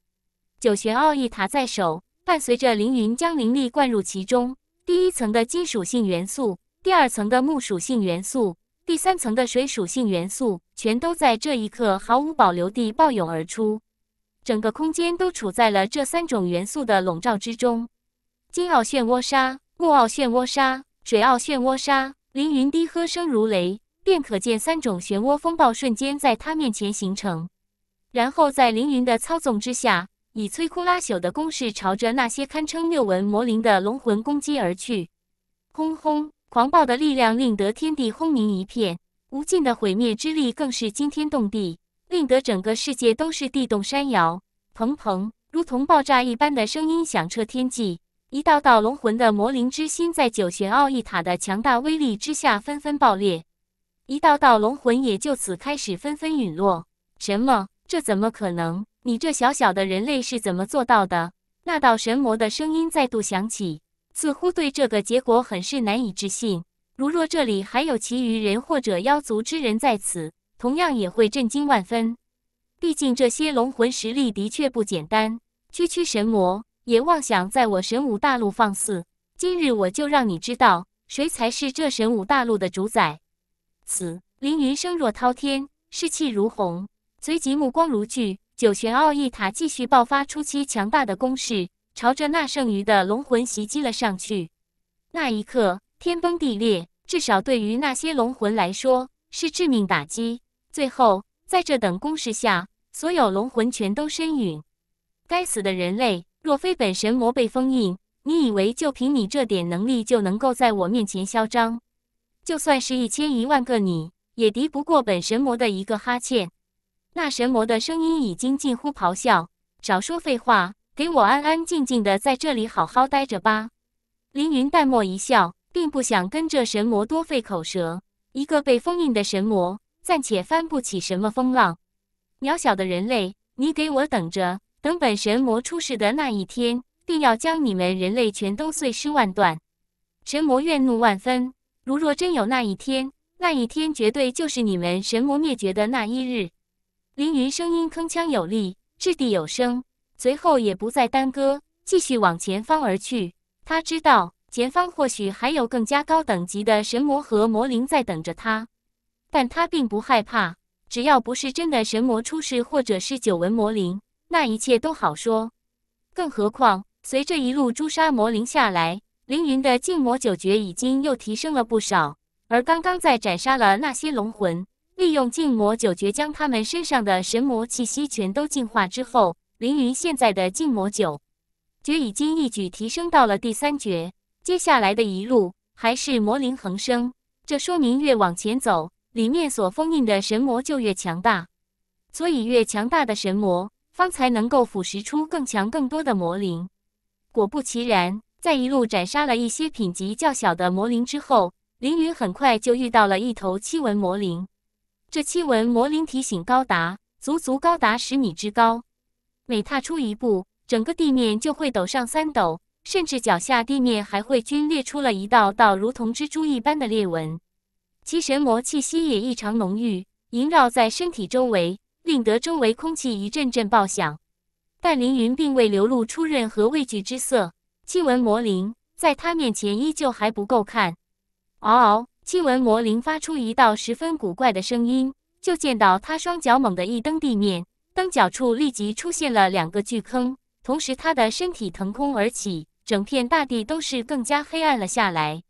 Speaker 1: 九玄奥义塔在手，伴随着凌云将灵力灌入其中，第一层的金属性元素，第二层的木属性元素，第三层的水属性元素，全都在这一刻毫无保留地暴涌而出。整个空间都处在了这三种元素的笼罩之中，金奥漩涡沙、木奥漩涡沙、水奥漩涡沙，凌云低喝声如雷，便可见三种漩涡风暴瞬间在他面前形成。然后在凌云的操纵之下，以摧枯拉朽的攻势朝着那些堪称六纹魔灵的龙魂攻击而去。轰轰，狂暴的力量令得天地轰鸣一片，无尽的毁灭之力更是惊天动地。令得整个世界都是地动山摇，砰砰，如同爆炸一般的声音响彻天际。一道道龙魂的魔灵之心，在九玄奥义塔的强大威力之下，纷纷爆裂。一道道龙魂也就此开始纷纷陨落。什么？这怎么可能？你这小小的人类是怎么做到的？那道神魔的声音再度响起，似乎对这个结果很是难以置信。如若这里还有其余人或者妖族之人在此。同样也会震惊万分，毕竟这些龙魂实力的确不简单，区区神魔也妄想在我神武大陆放肆。今日我就让你知道，谁才是这神武大陆的主宰！此凌云声若滔天，士气如虹，随即目光如炬，九玄奥义塔继续爆发出其强大的攻势，朝着那剩余的龙魂袭击了上去。那一刻，天崩地裂，至少对于那些龙魂来说是致命打击。最后，在这等攻势下，所有龙魂全都身陨。该死的人类！若非本神魔被封印，你以为就凭你这点能力就能够在我面前嚣张？就算是一千一万个你，也敌不过本神魔的一个哈欠。那神魔的声音已经近乎咆哮。少说废话，给我安安静静的在这里好好待着吧。凌云淡漠一笑，并不想跟这神魔多费口舌。一个被封印的神魔。暂且翻不起什么风浪，渺小的人类，你给我等着！等本神魔出世的那一天，定要将你们人类全都碎尸万段！神魔怨怒万分，如若真有那一天，那一天绝对就是你们神魔灭绝的那一日！凌云声音铿锵有力，掷地有声，随后也不再耽搁，继续往前方而去。他知道前方或许还有更加高等级的神魔和魔灵在等着他。但他并不害怕，只要不是真的神魔出世，或者是九纹魔灵，那一切都好说。更何况，随着一路诛杀魔灵下来，凌云的禁魔九绝已经又提升了不少。而刚刚在斩杀了那些龙魂，利用禁魔九绝将他们身上的神魔气息全都净化之后，凌云现在的禁魔九绝已经一举提升到了第三绝。接下来的一路还是魔灵横生，这说明越往前走。里面所封印的神魔就越强大，所以越强大的神魔方才能够腐蚀出更强更多的魔灵。果不其然，在一路斩杀了一些品级较小的魔灵之后，凌云很快就遇到了一头七纹魔灵。这七纹魔灵体型高达，足足高达十米之高，每踏出一步，整个地面就会抖上三抖，甚至脚下地面还会皲裂出了一道道如同蜘蛛一般的裂纹。其神魔气息也异常浓郁，萦绕在身体周围，令得周围空气一阵阵爆响。但凌云并未流露出任何畏惧之色。七纹魔灵在他面前依旧还不够看。嗷嗷！七纹魔灵发出一道十分古怪的声音，就见到他双脚猛地一蹬地面，蹬脚处立即出现了两个巨坑，同时他的身体腾空而起，整片大地都是更加黑暗了下来。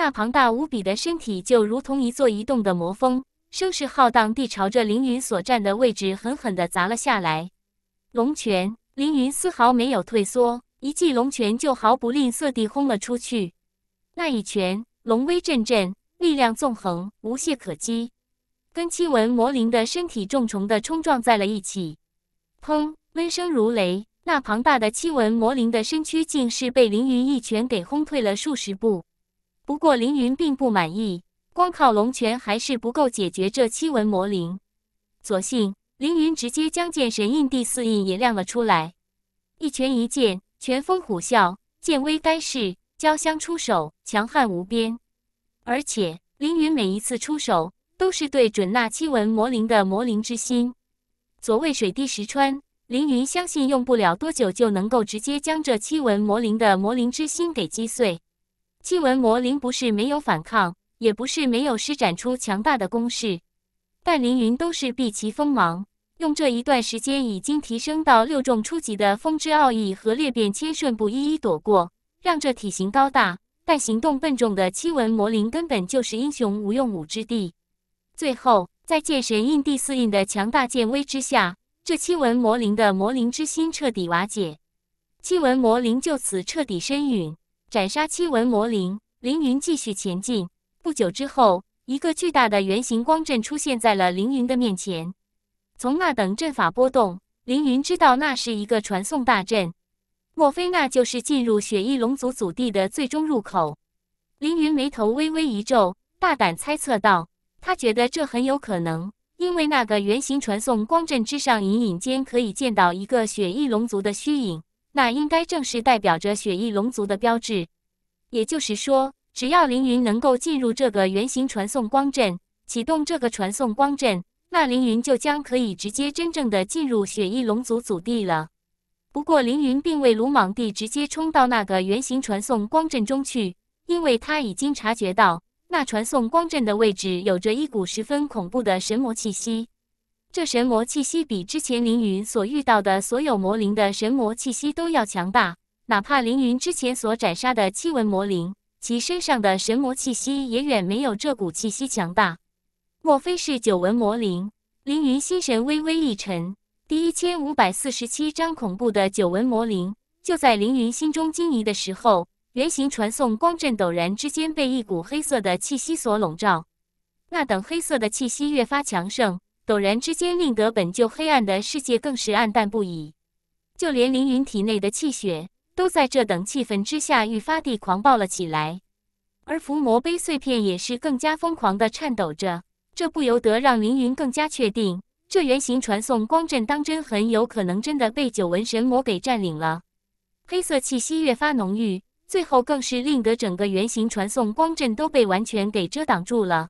Speaker 1: 那庞大无比的身体就如同一座移动的魔峰，声势浩荡地朝着凌云所站的位置狠狠地砸了下来。龙拳，凌云丝毫没有退缩，一记龙拳就毫不吝啬地轰了出去。那一拳，龙威阵阵，力量纵横，无懈可击，跟七纹魔灵的身体重重地冲撞在了一起。砰！闷声如雷，那庞大的七纹魔灵的身躯竟是被凌云一拳给轰退了数十步。不过凌云并不满意，光靠龙拳还是不够解决这七纹魔灵。索性凌云直接将剑神印第四印也亮了出来，一拳一剑，拳风虎啸，剑威盖世，交相出手，强悍无边。而且凌云每一次出手，都是对准那七纹魔灵的魔灵之心。所谓水滴石穿，凌云相信用不了多久就能够直接将这七纹魔灵的魔灵之心给击碎。七纹魔灵不是没有反抗，也不是没有施展出强大的攻势，但凌云都是避其锋芒，用这一段时间已经提升到六重初级的风之奥义和裂变千瞬步一一躲过，让这体型高大但行动笨重的七纹魔灵根本就是英雄无用武之地。最后，在剑神印第四印的强大剑威之下，这七纹魔灵的魔灵之心彻底瓦解，七纹魔灵就此彻底身陨。斩杀七纹魔灵，凌云继续前进。不久之后，一个巨大的圆形光阵出现在了凌云的面前。从那等阵法波动，凌云知道那是一个传送大阵。莫非那就是进入雪翼龙族祖地的最终入口？凌云眉头微微一皱，大胆猜测道：“他觉得这很有可能，因为那个圆形传送光阵之上，隐隐间可以见到一个雪翼龙族的虚影。”那应该正是代表着雪翼龙族的标志，也就是说，只要凌云能够进入这个圆形传送光阵，启动这个传送光阵，那凌云就将可以直接真正的进入雪翼龙族祖地了。不过，凌云并未鲁莽地直接冲到那个圆形传送光阵中去，因为他已经察觉到那传送光阵的位置有着一股十分恐怖的神魔气息。这神魔气息比之前凌云所遇到的所有魔灵的神魔气息都要强大，哪怕凌云之前所斩杀的七纹魔灵，其身上的神魔气息也远没有这股气息强大。莫非是九纹魔灵？凌云心神微微一沉。第一千五百四十七章恐怖的九纹魔灵。就在凌云心中惊疑的时候，圆形传送光阵陡然之间被一股黑色的气息所笼罩，那等黑色的气息越发强盛。陡然之间，令得本就黑暗的世界更是暗淡不已。就连凌云体内的气血都在这等气氛之下愈发地狂暴了起来，而伏魔碑碎片也是更加疯狂地颤抖着。这不由得让凌云更加确定，这圆形传送光阵当真很有可能真的被九纹神魔给占领了。黑色气息越发浓郁，最后更是令得整个圆形传送光阵都被完全给遮挡住了。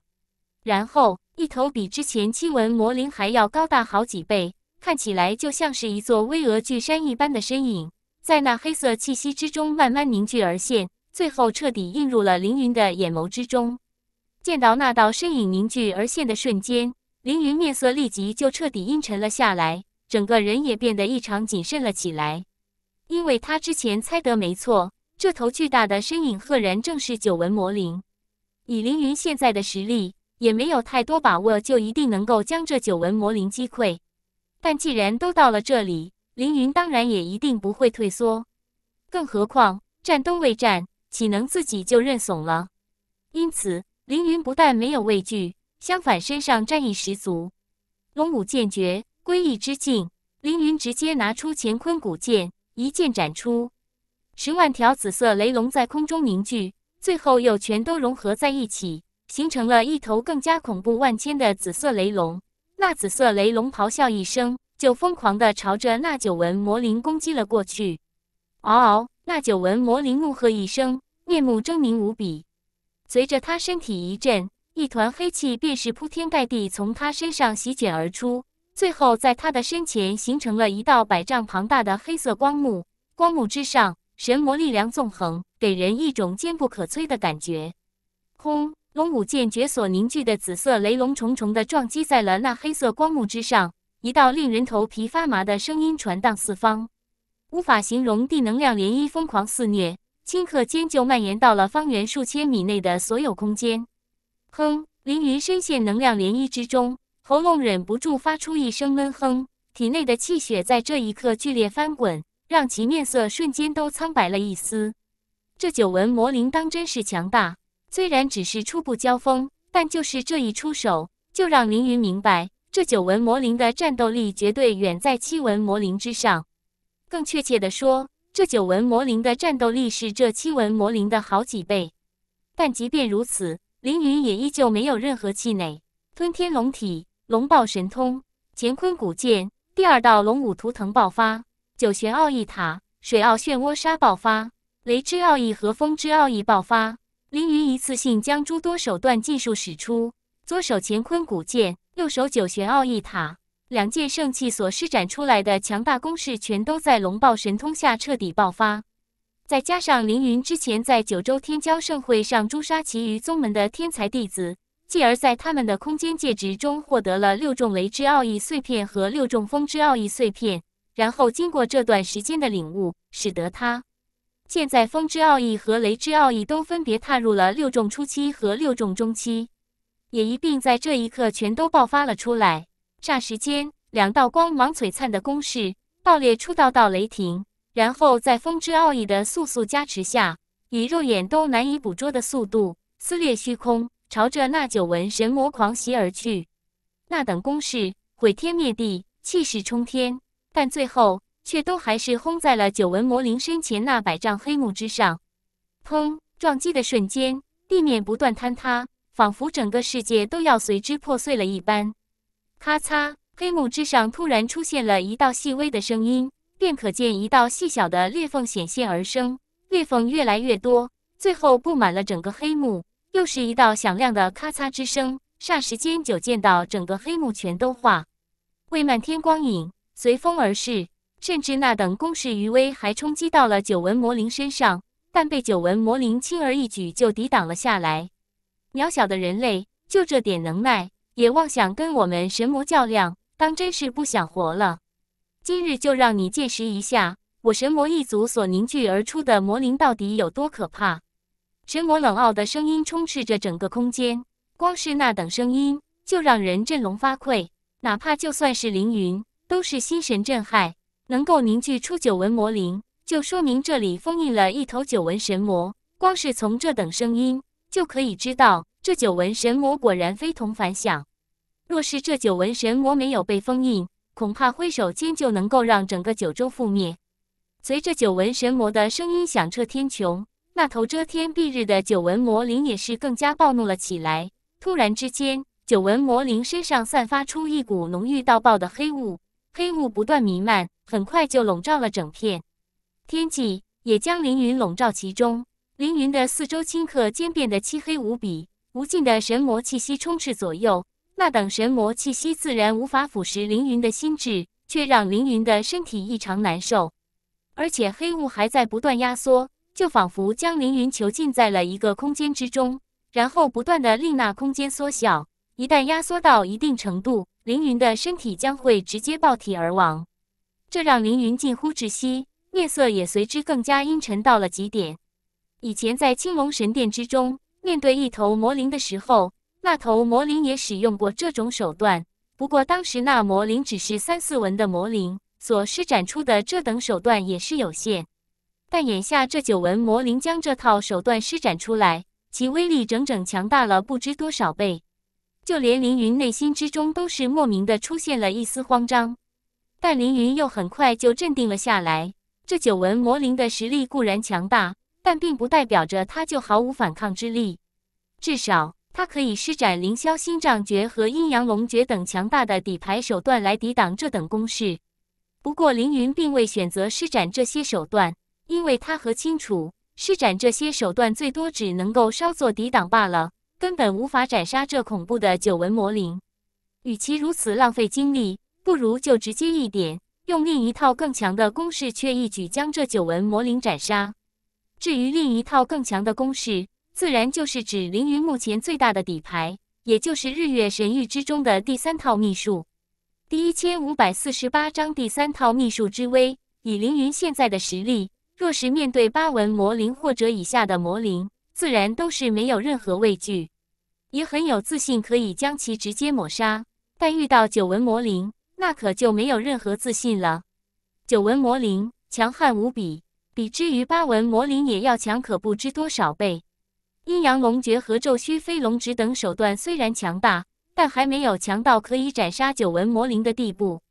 Speaker 1: 然后。一头比之前七纹魔灵还要高大好几倍，看起来就像是一座巍峨巨山一般的身影，在那黑色气息之中慢慢凝聚而现，最后彻底映入了凌云的眼眸之中。见到那道身影凝聚而现的瞬间，凌云面色立即就彻底阴沉了下来，整个人也变得异常谨慎了起来，因为他之前猜得没错，这头巨大的身影赫然正是九纹魔灵。以凌云现在的实力。也没有太多把握，就一定能够将这九纹魔灵击溃。但既然都到了这里，凌云当然也一定不会退缩。更何况战都未战，岂能自己就认怂了？因此，凌云不但没有畏惧，相反身上战意十足。龙武剑诀，归一之境。凌云直接拿出乾坤古剑，一剑斩出，十万条紫色雷龙在空中凝聚，最后又全都融合在一起。形成了一头更加恐怖万千的紫色雷龙，那紫色雷龙咆哮一声，就疯狂地朝着那九纹魔灵攻击了过去。嗷嗷！那九纹魔灵怒喝一声，面目狰狞无比。随着他身体一震，一团黑气便是铺天盖地从他身上席卷而出，最后在他的身前形成了一道百丈庞大的黑色光幕，光幕之上神魔力量纵横，给人一种坚不可摧的感觉。轰！龙武剑诀所凝聚的紫色雷龙重重地撞击在了那黑色光幕之上，一道令人头皮发麻的声音传荡四方，无法形容地能量涟漪疯狂肆虐，顷刻间就蔓延到了方圆数千米内的所有空间。哼！凌云深陷能量涟漪之中，喉咙忍不住发出一声闷哼，体内的气血在这一刻剧烈翻滚，让其面色瞬间都苍白了一丝。这九纹魔灵当真是强大！虽然只是初步交锋，但就是这一出手，就让凌云明白，这九纹魔灵的战斗力绝对远在七纹魔灵之上。更确切的说，这九纹魔灵的战斗力是这七纹魔灵的好几倍。但即便如此，凌云也依旧没有任何气馁。吞天龙体，龙爆神通，乾坤古剑，第二道龙武图腾爆发，九玄奥义塔，水奥漩涡沙爆发，雷之奥义和风之奥义爆发。凌云一次性将诸多手段尽数使出，左手乾坤古剑，右手九玄奥义塔，两件圣器所施展出来的强大攻势，全都在龙爆神通下彻底爆发。再加上凌云之前在九州天骄盛会上诛杀其余宗门的天才弟子，继而在他们的空间戒指中获得了六重雷之奥义碎片和六重风之奥义碎片，然后经过这段时间的领悟，使得他。现在，风之奥义和雷之奥义都分别踏入了六重初期和六重中期，也一并在这一刻全都爆发了出来。霎时间，两道光芒璀璨的攻势爆裂出道道雷霆，然后在风之奥义的速速加持下，以肉眼都难以捕捉的速度撕裂虚空，朝着那九纹神魔狂袭而去。那等攻势毁天灭地，气势冲天，但最后。却都还是轰在了九纹魔灵身前那百丈黑幕之上，砰！撞击的瞬间，地面不断坍塌，仿佛整个世界都要随之破碎了一般。咔嚓！黑幕之上突然出现了一道细微的声音，便可见一道细小的裂缝显现而生，裂缝越来越多，最后布满了整个黑幕。又是一道响亮的咔嚓之声，霎时间就见到整个黑幕全都化为漫天光影，随风而逝。甚至那等攻势余威还冲击到了九纹魔灵身上，但被九纹魔灵轻而易举就抵挡了下来。渺小的人类就这点能耐，也妄想跟我们神魔较量，当真是不想活了！今日就让你见识一下，我神魔一族所凝聚而出的魔灵到底有多可怕！神魔冷傲的声音充斥着整个空间，光是那等声音就让人振聋发聩，哪怕就算是凌云，都是心神震撼。能够凝聚出九纹魔灵，就说明这里封印了一头九纹神魔。光是从这等声音，就可以知道这九纹神魔果然非同凡响。若是这九纹神魔没有被封印，恐怕挥手间就能够让整个九州覆灭。随着九纹神魔的声音响彻天穹，那头遮天蔽日的九纹魔灵也是更加暴怒了起来。突然之间，九纹魔灵身上散发出一股浓郁到爆的黑雾。黑雾不断弥漫，很快就笼罩了整片天际，也将凌云笼罩其中。凌云的四周顷刻间变得漆黑无比，无尽的神魔气息充斥左右。那等神魔气息自然无法腐蚀凌云的心智，却让凌云的身体异常难受。而且黑雾还在不断压缩，就仿佛将凌云囚禁在了一个空间之中，然后不断的令那空间缩小。一旦压缩到一定程度，凌云的身体将会直接爆体而亡，这让凌云近乎窒息，面色也随之更加阴沉到了极点。以前在青龙神殿之中，面对一头魔灵的时候，那头魔灵也使用过这种手段。不过当时那魔灵只是三四纹的魔灵，所施展出的这等手段也是有限。但眼下这九纹魔灵将这套手段施展出来，其威力整整强大了不知多少倍。就连凌云内心之中都是莫名的出现了一丝慌张，但凌云又很快就镇定了下来。这九纹魔灵的实力固然强大，但并不代表着他就毫无反抗之力。至少他可以施展凌霄心障诀和阴阳龙诀等强大的底牌手段来抵挡这等攻势。不过凌云并未选择施展这些手段，因为他很清楚，施展这些手段最多只能够稍作抵挡罢了。根本无法斩杀这恐怖的九纹魔灵，与其如此浪费精力，不如就直接一点，用另一套更强的攻势，却一举将这九纹魔灵斩杀。至于另一套更强的攻势，自然就是指凌云目前最大的底牌，也就是日月神域之中的第三套秘术。第一千五百四十八章第三套秘术之威，以凌云现在的实力，若是面对八纹魔灵或者以下的魔灵。自然都是没有任何畏惧，也很有自信，可以将其直接抹杀。但遇到九纹魔灵，那可就没有任何自信了。九纹魔灵强悍无比，比之于八纹魔灵也要强，可不知多少倍。阴阳龙诀和咒虚飞龙指等手段虽然强大，但还没有强到可以斩杀九纹魔灵的地步。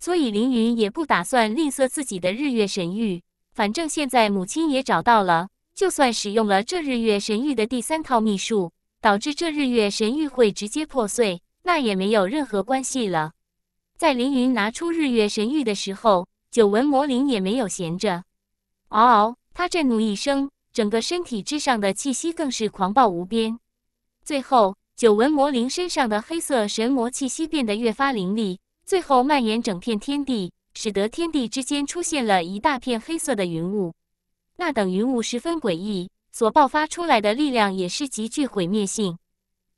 Speaker 1: 所以凌云也不打算吝啬自己的日月神域，反正现在母亲也找到了。就算使用了这日月神域的第三套秘术，导致这日月神域会直接破碎，那也没有任何关系了。在凌云拿出日月神域的时候，九纹魔灵也没有闲着。嗷嗷！他震怒一声，整个身体之上的气息更是狂暴无边。最后，九纹魔灵身上的黑色神魔气息变得越发凌厉，最后蔓延整片天地，使得天地之间出现了一大片黑色的云雾。那等云雾十分诡异，所爆发出来的力量也是极具毁灭性，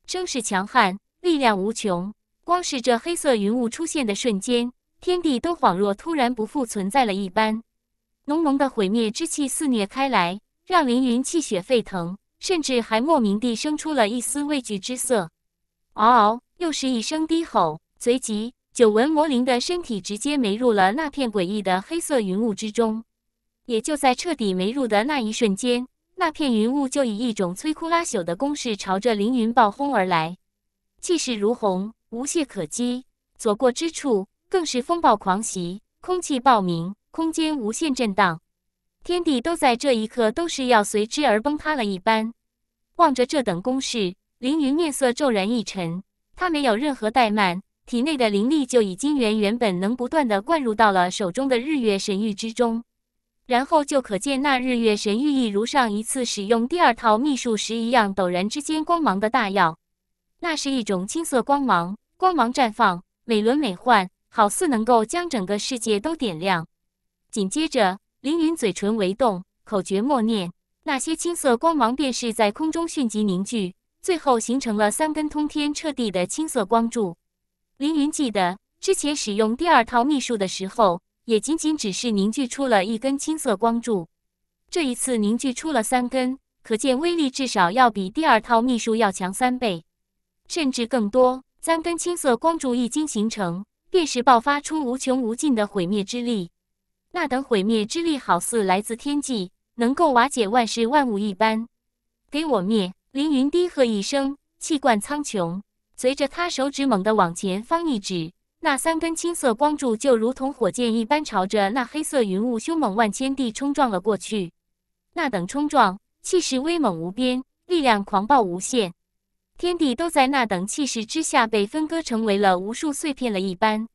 Speaker 1: 声势强悍，力量无穷。光是这黑色云雾出现的瞬间，天地都恍若突然不复存在了一般，浓浓的毁灭之气肆虐开来，让凌云气血沸腾，甚至还莫名地生出了一丝畏惧之色。嗷嗷！又是一声低吼，随即九纹魔灵的身体直接没入了那片诡异的黑色云雾之中。也就在彻底没入的那一瞬间，那片云雾就以一种摧枯拉朽的攻势朝着凌云暴轰而来，气势如虹，无懈可击，所过之处更是风暴狂袭，空气爆鸣，空间无限震荡，天地都在这一刻都是要随之而崩塌了一般。望着这等攻势，凌云面色骤然一沉，他没有任何怠慢，体内的灵力就已经原原本能不断的灌入到了手中的日月神域之中。然后就可见那日月神玉意如上一次使用第二套秘术时一样，陡然之间光芒的大耀。那是一种青色光芒，光芒绽放，美轮美奂，好似能够将整个世界都点亮。紧接着，凌云嘴唇微动，口诀默念，那些青色光芒便是在空中迅疾凝聚，最后形成了三根通天彻地的青色光柱。凌云记得之前使用第二套秘术的时候。也仅仅只是凝聚出了一根青色光柱，这一次凝聚出了三根，可见威力至少要比第二套秘术要强三倍，甚至更多。三根青色光柱一经形成，便是爆发出无穷无尽的毁灭之力。那等毁灭之力，好似来自天际，能够瓦解万事万物一般。给我灭！凌云低喝一声，气贯苍穹，随着他手指猛地往前方一指。那三根青色光柱就如同火箭一般，朝着那黑色云雾凶猛万千地冲撞了过去。那等冲撞，气势威猛无边，力量狂暴无限，天地都在那等气势之下被分割成为了无数碎片了一般。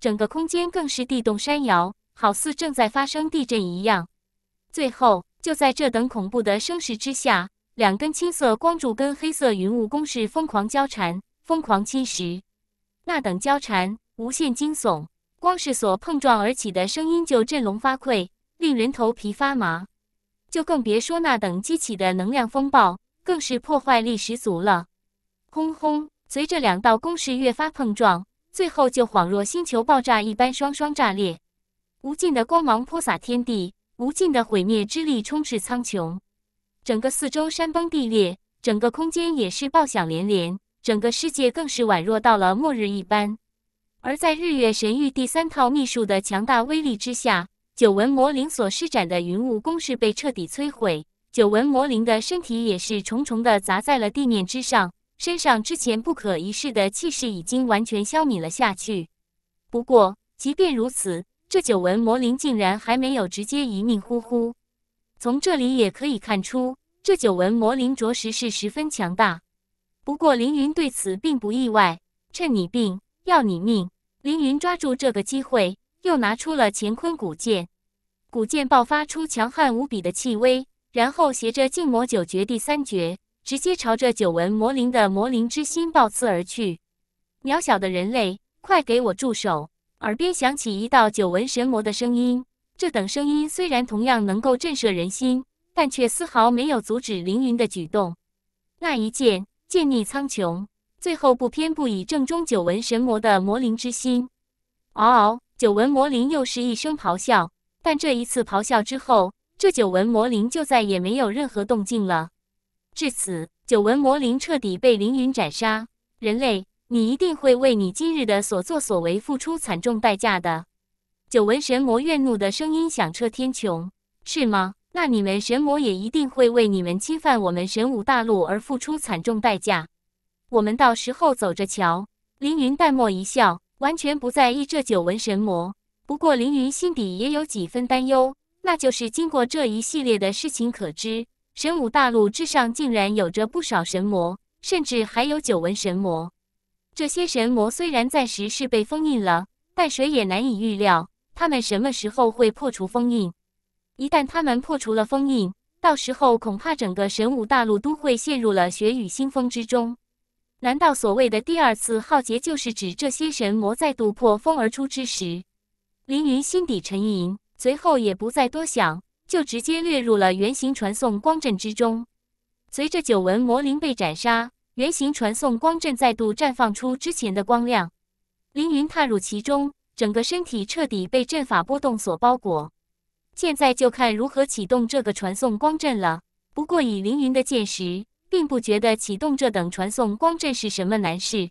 Speaker 1: 整个空间更是地动山摇，好似正在发生地震一样。最后，就在这等恐怖的声势之下，两根青色光柱跟黑色云雾攻势疯狂交缠，疯狂侵蚀。那等交缠，无限惊悚，光是所碰撞而起的声音就振聋发聩，令人头皮发麻，就更别说那等激起的能量风暴，更是破坏力十足了。轰轰！随着两道攻势越发碰撞，最后就恍若星球爆炸一般双双炸裂，无尽的光芒泼洒天地，无尽的毁灭之力充斥苍穹，整个四周山崩地裂，整个空间也是爆响连连。整个世界更是宛若到了末日一般，而在日月神域第三套秘术的强大威力之下，九纹魔灵所施展的云雾攻势被彻底摧毁，九纹魔灵的身体也是重重的砸在了地面之上，身上之前不可一世的气势已经完全消弭了下去。不过，即便如此，这九纹魔灵竟然还没有直接一命呜呼。从这里也可以看出，这九纹魔灵着实是十分强大。不过凌云对此并不意外，趁你病要你命。凌云抓住这个机会，又拿出了乾坤古剑，古剑爆发出强悍无比的气威，然后携着静魔九绝第三绝，直接朝着九纹魔灵的魔灵之心暴刺而去。渺小的人类，快给我住手！耳边响起一道九纹神魔的声音。这等声音虽然同样能够震慑人心，但却丝毫没有阻止凌云的举动。那一剑。剑逆苍穹，最后不偏不倚，正中九纹神魔的魔灵之心。嗷嗷！九纹魔灵又是一声咆哮，但这一次咆哮之后，这九纹魔灵就再也没有任何动静了。至此，九纹魔灵彻底被凌云斩杀。人类，你一定会为你今日的所作所为付出惨重代价的。九纹神魔怨怒的声音响彻天穹，是吗？那你们神魔也一定会为你们侵犯我们神武大陆而付出惨重代价。我们到时候走着瞧。凌云淡漠一笑，完全不在意这九纹神魔。不过凌云心底也有几分担忧，那就是经过这一系列的事情可知，神武大陆之上竟然有着不少神魔，甚至还有九纹神魔。这些神魔虽然暂时是被封印了，但谁也难以预料他们什么时候会破除封印。一旦他们破除了封印，到时候恐怕整个神武大陆都会陷入了血雨腥风之中。难道所谓的第二次浩劫，就是指这些神魔再度破封而出之时？凌云心底沉吟，随后也不再多想，就直接掠入了圆形传送光阵之中。随着九纹魔灵被斩杀，圆形传送光阵再度绽放出之前的光亮。凌云踏入其中，整个身体彻底被阵法波动所包裹。现在就看如何启动这个传送光阵了。不过以凌云的见识，并不觉得启动这等传送光阵是什么难事。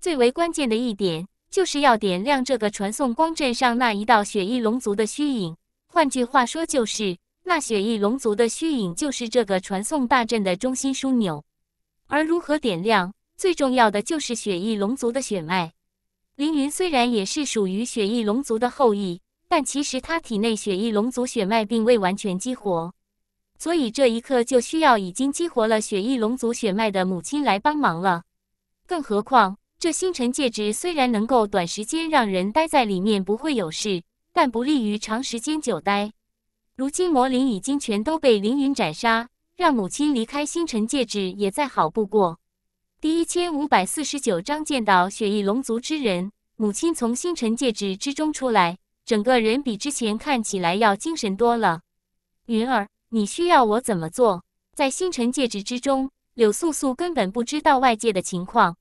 Speaker 1: 最为关键的一点，就是要点亮这个传送光阵上那一道雪翼龙族的虚影。换句话说，就是那雪翼龙族的虚影就是这个传送大阵的中心枢纽。而如何点亮，最重要的就是雪翼龙族的血脉。凌云虽然也是属于雪翼龙族的后裔。但其实他体内血翼龙族血脉并未完全激活，所以这一刻就需要已经激活了血翼龙族血脉的母亲来帮忙了。更何况，这星辰戒指虽然能够短时间让人待在里面不会有事，但不利于长时间久待。如今魔灵已经全都被凌云斩杀，让母亲离开星辰戒指也再好不过。第一千五百四十九章见到血翼龙族之人，母亲从星辰戒指之中出来。整个人比之前看起来要精神多了。云儿，你需要我怎么做？在星辰戒指之中，柳素素根本不知道外界的情况，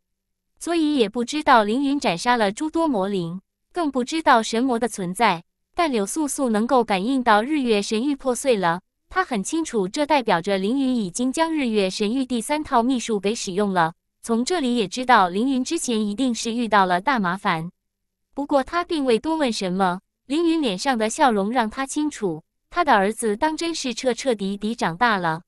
Speaker 1: 所以也不知道凌云斩杀了诸多魔灵，更不知道神魔的存在。但柳素素能够感应到日月神域破碎了，她很清楚这代表着凌云已经将日月神域第三套秘术给使用了。从这里也知道凌云之前一定是遇到了大麻烦。不过他并未多问什么。凌云脸上的笑容让他清楚，他的儿子当真是彻彻底底长大了。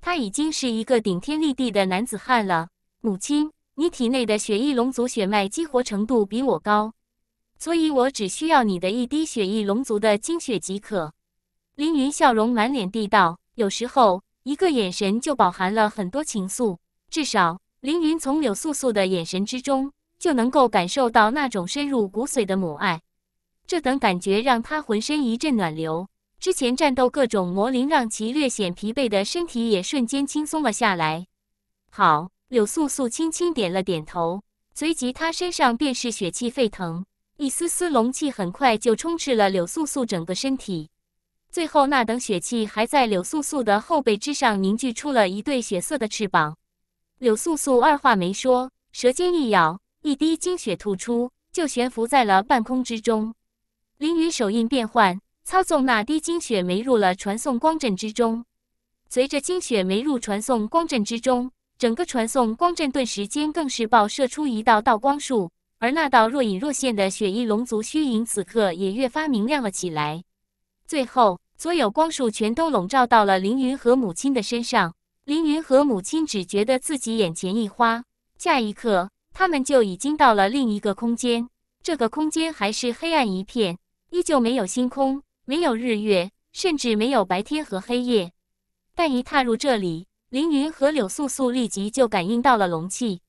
Speaker 1: 他已经是一个顶天立地的男子汉了。母亲，你体内的血翼龙族血脉激活程度比我高，所以我只需要你的一滴血翼龙族的精血即可。凌云笑容满脸地道：“有时候，一个眼神就饱含了很多情愫。至少，凌云从柳素素的眼神之中，就能够感受到那种深入骨髓的母爱。”这等感觉让他浑身一阵暖流，之前战斗各种魔灵让其略显疲惫的身体也瞬间轻松了下来。好，柳素素轻轻点了点头，随即他身上便是血气沸腾，一丝丝龙气很快就充斥了柳素素整个身体。最后那等血气还在柳素素的后背之上凝聚出了一对血色的翅膀。柳素素二话没说，舌尖一咬，一滴精血吐出，就悬浮在了半空之中。凌云手印变幻，操纵那滴精血没入了传送光阵之中。随着精血没入传送光阵之中，整个传送光阵顿时间更是爆射出一道道光束，而那道若隐若现的雪翼龙族虚影，此刻也越发明亮了起来。最后，所有光束全都笼罩到了凌云和母亲的身上。凌云和母亲只觉得自己眼前一花，下一刻，他们就已经到了另一个空间。这个空间还是黑暗一片。依旧没有星空，没有日月，甚至没有白天和黑夜。但一踏入这里，凌云和柳素素立即就感应到了龙气。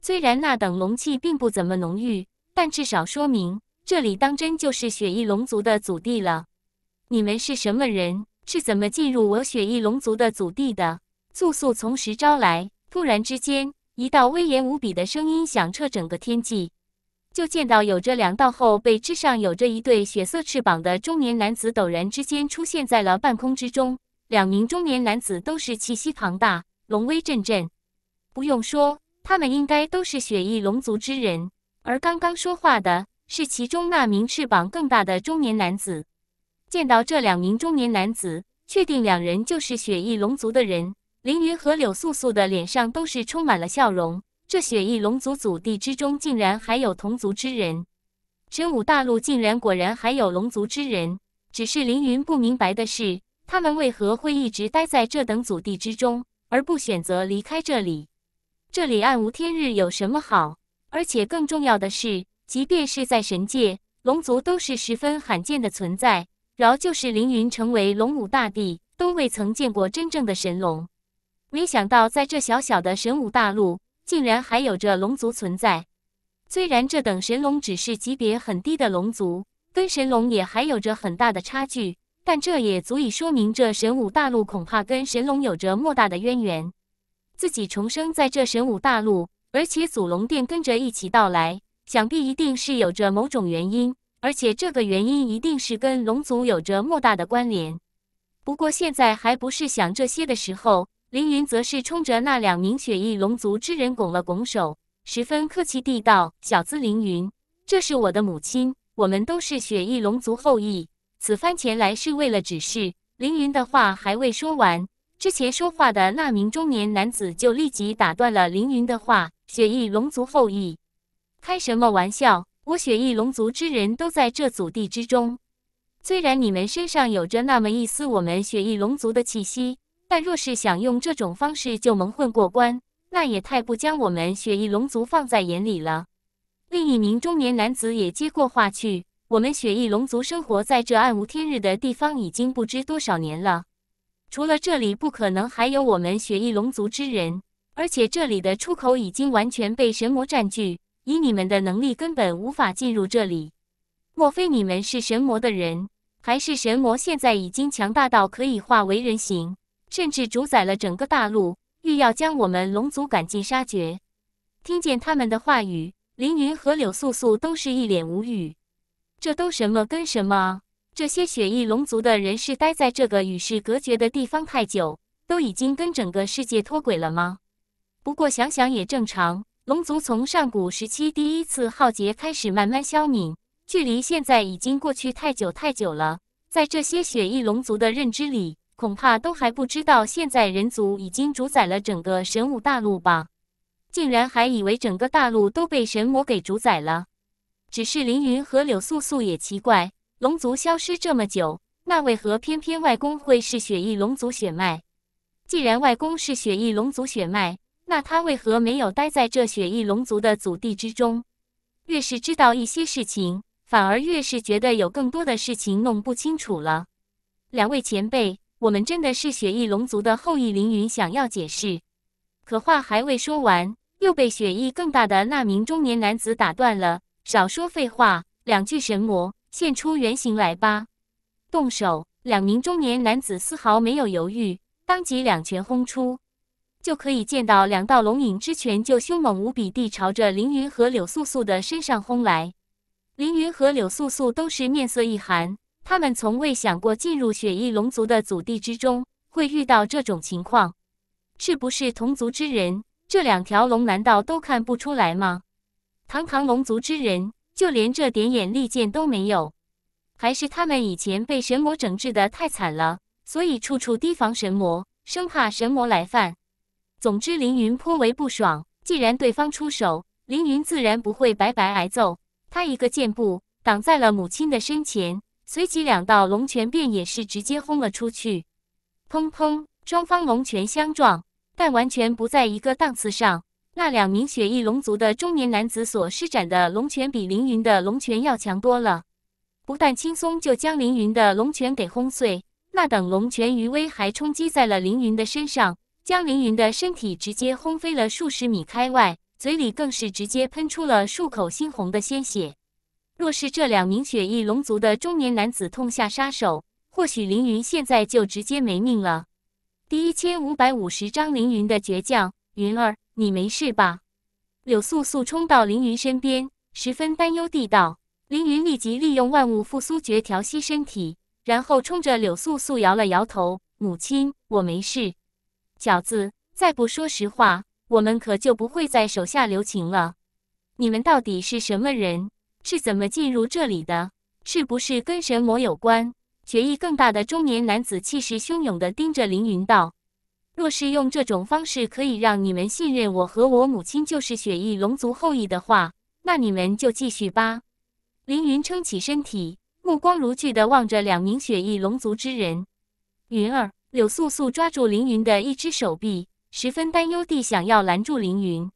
Speaker 1: 虽然那等龙气并不怎么浓郁，但至少说明这里当真就是雪翼龙族的祖地了。你们是什么人？是怎么进入我雪翼龙族的祖地的？素素从实招来。突然之间，一道威严无比的声音响彻整个天际。就见到有着两道后背之上有着一对血色翅膀的中年男子陡然之间出现在了半空之中。两名中年男子都是气息庞大，龙威阵阵。不用说，他们应该都是雪翼龙族之人。而刚刚说话的是其中那名翅膀更大的中年男子。见到这两名中年男子，确定两人就是雪翼龙族的人，凌云和柳素素的脸上都是充满了笑容。这雪翼龙族祖地之中，竟然还有同族之人。神武大陆竟然果然还有龙族之人。只是凌云不明白的是，他们为何会一直待在这等祖地之中，而不选择离开这里？这里暗无天日，有什么好？而且更重要的是，即便是在神界，龙族都是十分罕见的存在。饶就是凌云成为龙武大帝，都未曾见过真正的神龙。没想到，在这小小的神武大陆。竟然还有着龙族存在，虽然这等神龙只是级别很低的龙族，跟神龙也还有着很大的差距，但这也足以说明这神武大陆恐怕跟神龙有着莫大的渊源。自己重生在这神武大陆，而且祖龙殿跟着一起到来，想必一定是有着某种原因，而且这个原因一定是跟龙族有着莫大的关联。不过现在还不是想这些的时候。凌云则是冲着那两名雪翼龙族之人拱了拱手，十分客气地道：“小子凌云，这是我的母亲，我们都是雪翼龙族后裔，此番前来是为了指示。”凌云的话还未说完，之前说话的那名中年男子就立即打断了凌云的话：“雪翼龙族后裔，开什么玩笑？我雪翼龙族之人都在这祖地之中，虽然你们身上有着那么一丝我们雪翼龙族的气息。”但若是想用这种方式就蒙混过关，那也太不将我们雪翼龙族放在眼里了。另一名中年男子也接过话去：“我们雪翼龙族生活在这暗无天日的地方已经不知多少年了，除了这里，不可能还有我们雪翼龙族之人。而且这里的出口已经完全被神魔占据，以你们的能力根本无法进入这里。莫非你们是神魔的人，还是神魔现在已经强大到可以化为人形？”甚至主宰了整个大陆，欲要将我们龙族赶尽杀绝。听见他们的话语，凌云和柳素素都是一脸无语。这都什么跟什么啊？这些雪翼龙族的人是待在这个与世隔绝的地方太久，都已经跟整个世界脱轨了吗？不过想想也正常，龙族从上古时期第一次浩劫开始慢慢消泯，距离现在已经过去太久太久了，在这些雪翼龙族的认知里。恐怕都还不知道，现在人族已经主宰了整个神武大陆吧？竟然还以为整个大陆都被神魔给主宰了。只是凌云和柳素素也奇怪，龙族消失这么久，那为何偏偏外公会是雪翼龙族血脉？既然外公是雪翼龙族血脉，那他为何没有待在这雪翼龙族的祖地之中？越是知道一些事情，反而越是觉得有更多的事情弄不清楚了。两位前辈。我们真的是雪翼龙族的后裔，凌云想要解释，可话还未说完，又被雪翼更大的那名中年男子打断了。少说废话，两具神魔现出原形来吧！动手！两名中年男子丝毫没有犹豫，当即两拳轰出。就可以见到两道龙影之拳就凶猛无比地朝着凌云和柳素素的身上轰来。凌云和柳素素都是面色一寒。他们从未想过进入雪翼龙族的祖地之中会遇到这种情况，是不是同族之人？这两条龙难道都看不出来吗？堂堂龙族之人，就连这点眼力见都没有，还是他们以前被神魔整治的太惨了，所以处处提防神魔，生怕神魔来犯。总之，凌云颇为不爽。既然对方出手，凌云自然不会白白挨揍。他一个箭步挡在了母亲的身前。随即，两道龙拳便也是直接轰了出去。砰砰，双方龙拳相撞，但完全不在一个档次上。那两名雪翼龙族的中年男子所施展的龙拳，比凌云的龙拳要强多了。不但轻松就将凌云的龙拳给轰碎，那等龙拳余威还冲击在了凌云的身上，将凌云的身体直接轰飞了数十米开外，嘴里更是直接喷出了数口猩红的鲜血。若是这两名雪翼龙族的中年男子痛下杀手，或许凌云现在就直接没命了。第一千五百五十章凌云的倔强。云儿，你没事吧？柳素素冲到凌云身边，十分担忧地道。凌云立即利用万物复苏诀调息身体，然后冲着柳素素摇了摇头：“母亲，我没事。饺子，再不说实话，我们可就不会在手下留情了。你们到底是什么人？”是怎么进入这里的？是不是跟神魔有关？学艺更大的中年男子气势汹涌地盯着凌云道：“若是用这种方式可以让你们信任我和我母亲就是雪翼龙族后裔的话，那你们就继续吧。”凌云撑起身体，目光如炬地望着两名雪翼龙族之人。云儿，柳素素抓住凌云的一只手臂，十分担忧地想要拦住凌云。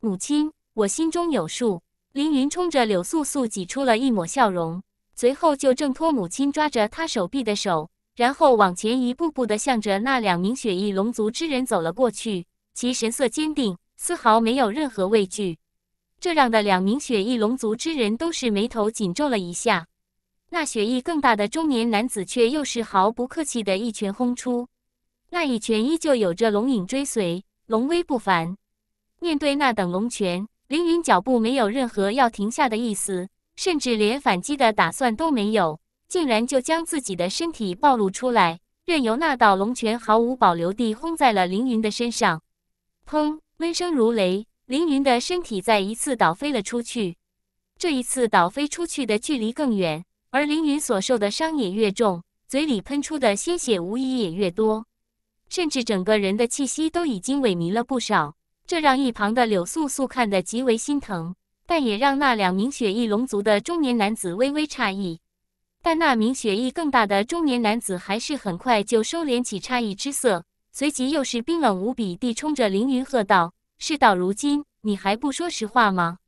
Speaker 1: 母亲，我心中有数。凌云冲着柳素素挤出了一抹笑容，随后就挣脱母亲抓着他手臂的手，然后往前一步步的向着那两名雪翼龙族之人走了过去，其神色坚定，丝毫没有任何畏惧。这让的两名雪翼龙族之人都是眉头紧皱了一下。那雪翼更大的中年男子却又是毫不客气的一拳轰出，那一拳依旧有着龙影追随，龙威不凡。面对那等龙拳。凌云脚步没有任何要停下的意思，甚至连反击的打算都没有，竟然就将自己的身体暴露出来，任由那道龙拳毫无保留地轰在了凌云的身上。砰！闷声如雷，凌云的身体再一次倒飞了出去。这一次倒飞出去的距离更远，而凌云所受的伤也越重，嘴里喷出的鲜血无疑也越多，甚至整个人的气息都已经萎靡了不少。这让一旁的柳素素看得极为心疼，但也让那两名雪翼龙族的中年男子微微诧异。但那名雪翼更大的中年男子还是很快就收敛起诧异之色，随即又是冰冷无比地冲着凌云喝道：“事到如今，你还不说实话吗？”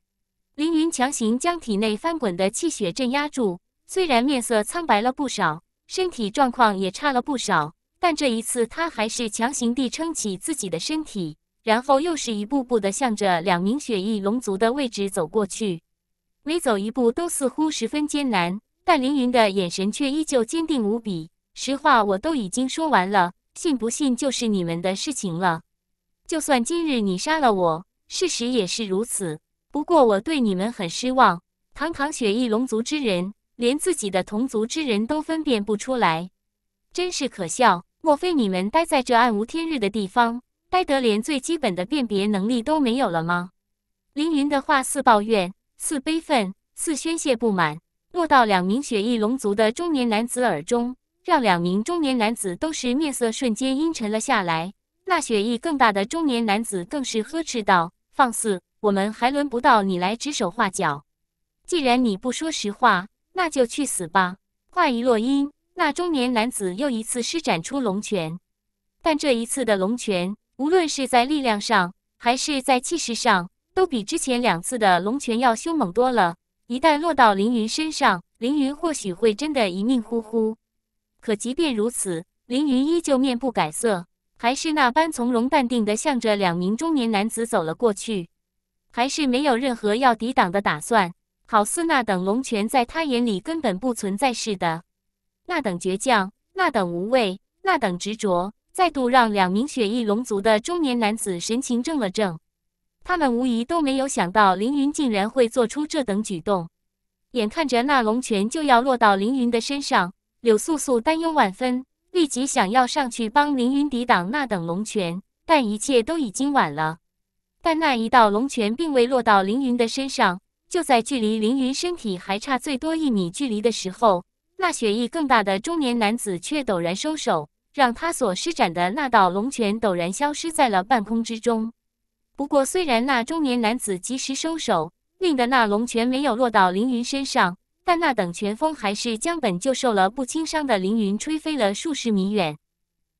Speaker 1: 凌云强行将体内翻滚的气血镇压住，虽然面色苍白了不少，身体状况也差了不少，但这一次他还是强行地撑起自己的身体。然后又是一步步的向着两名雪翼龙族的位置走过去，每走一步都似乎十分艰难，但凌云的眼神却依旧坚定无比。实话我都已经说完了，信不信就是你们的事情了。就算今日你杀了我，事实也是如此。不过我对你们很失望，堂堂雪翼龙族之人，连自己的同族之人都分辨不出来，真是可笑。莫非你们待在这暗无天日的地方？呆得连最基本的辨别能力都没有了吗？凌云的话似抱怨，似悲愤，似宣泄不满，落到两名雪翼龙族的中年男子耳中，让两名中年男子都是面色瞬间阴沉了下来。那雪翼更大的中年男子更是呵斥道：“放肆！我们还轮不到你来指手画脚。既然你不说实话，那就去死吧！”话一落音，那中年男子又一次施展出龙拳，但这一次的龙拳。无论是在力量上，还是在气势上，都比之前两次的龙拳要凶猛多了。一旦落到凌云身上，凌云或许会真的一命呜呼。可即便如此，凌云依旧面不改色，还是那般从容淡定的向着两名中年男子走了过去，还是没有任何要抵挡的打算，好似那等龙拳在他眼里根本不存在似的。那等倔强，那等无畏，那等执着。再度让两名雪翼龙族的中年男子神情怔了怔，他们无疑都没有想到凌云竟然会做出这等举动。眼看着那龙拳就要落到凌云的身上，柳素素担忧万分，立即想要上去帮凌云抵挡那等龙拳，但一切都已经晚了。但那一道龙拳并未落到凌云的身上，就在距离凌云身体还差最多一米距离的时候，那雪翼更大的中年男子却陡然收手。让他所施展的那道龙拳陡然消失在了半空之中。不过，虽然那中年男子及时收手，令得那龙拳没有落到凌云身上，但那等拳风还是将本就受了不轻伤的凌云吹飞了数十米远。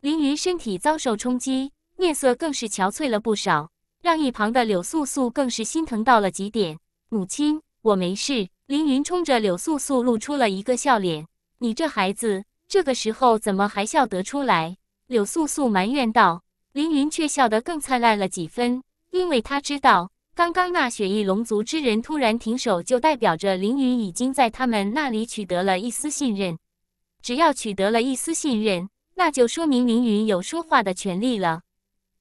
Speaker 1: 凌云身体遭受冲击，面色更是憔悴了不少，让一旁的柳素素更是心疼到了极点。母亲，我没事。凌云冲着柳素素露出了一个笑脸。你这孩子。这个时候怎么还笑得出来？柳素素埋怨道。凌云却笑得更灿烂了几分，因为他知道，刚刚那雪翼龙族之人突然停手，就代表着凌云已经在他们那里取得了一丝信任。只要取得了一丝信任，那就说明凌云有说话的权利了，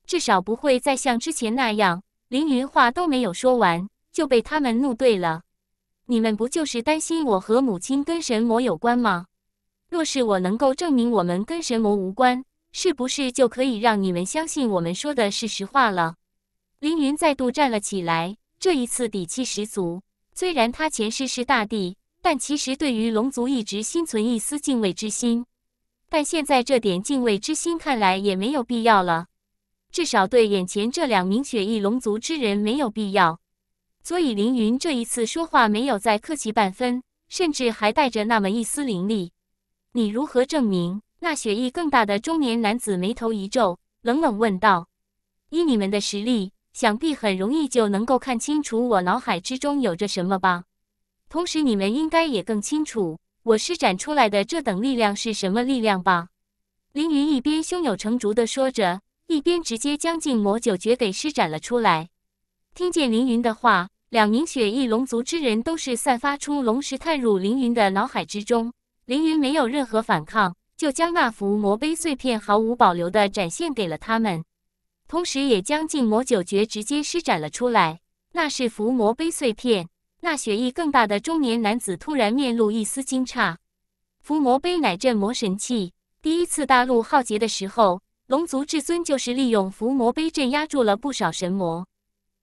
Speaker 1: 至少不会再像之前那样，凌云话都没有说完就被他们怒怼了。你们不就是担心我和母亲跟神魔有关吗？若是我能够证明我们跟神魔无关，是不是就可以让你们相信我们说的是实话了？凌云再度站了起来，这一次底气十足。虽然他前世是大帝，但其实对于龙族一直心存一丝敬畏之心。但现在这点敬畏之心看来也没有必要了，至少对眼前这两名雪翼龙族之人没有必要。所以凌云这一次说话没有再客气半分，甚至还带着那么一丝凌厉。你如何证明？那血翼更大的中年男子眉头一皱，冷冷问道：“依你们的实力，想必很容易就能够看清楚我脑海之中有着什么吧？同时，你们应该也更清楚我施展出来的这等力量是什么力量吧？”凌云一边胸有成竹的说着，一边直接将禁魔九诀给施展了出来。听见凌云的话，两名血翼龙族之人都是散发出龙石探入凌云的脑海之中。凌云没有任何反抗，就将那幅魔碑碎片毫无保留的展现给了他们，同时也将禁魔九诀直接施展了出来。那是伏魔碑碎片。那血意更大的中年男子突然面露一丝惊诧。伏魔碑乃镇魔神器，第一次大陆浩劫的时候，龙族至尊就是利用伏魔碑镇压住了不少神魔。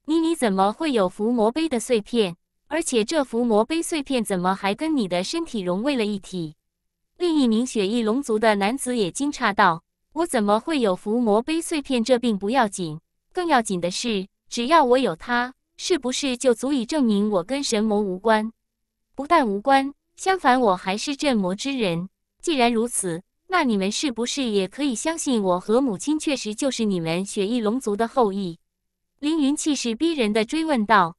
Speaker 1: 你你怎么会有伏魔碑的碎片？而且这伏魔碑碎片怎么还跟你的身体融为了一体？另一名雪翼龙族的男子也惊诧道：“我怎么会有伏魔碑碎片？这病不要紧，更要紧的是，只要我有它，是不是就足以证明我跟神魔无关？不但无关，相反我还是镇魔之人。既然如此，那你们是不是也可以相信我和母亲确实就是你们雪翼龙族的后裔？”凌云气势逼人的追问道。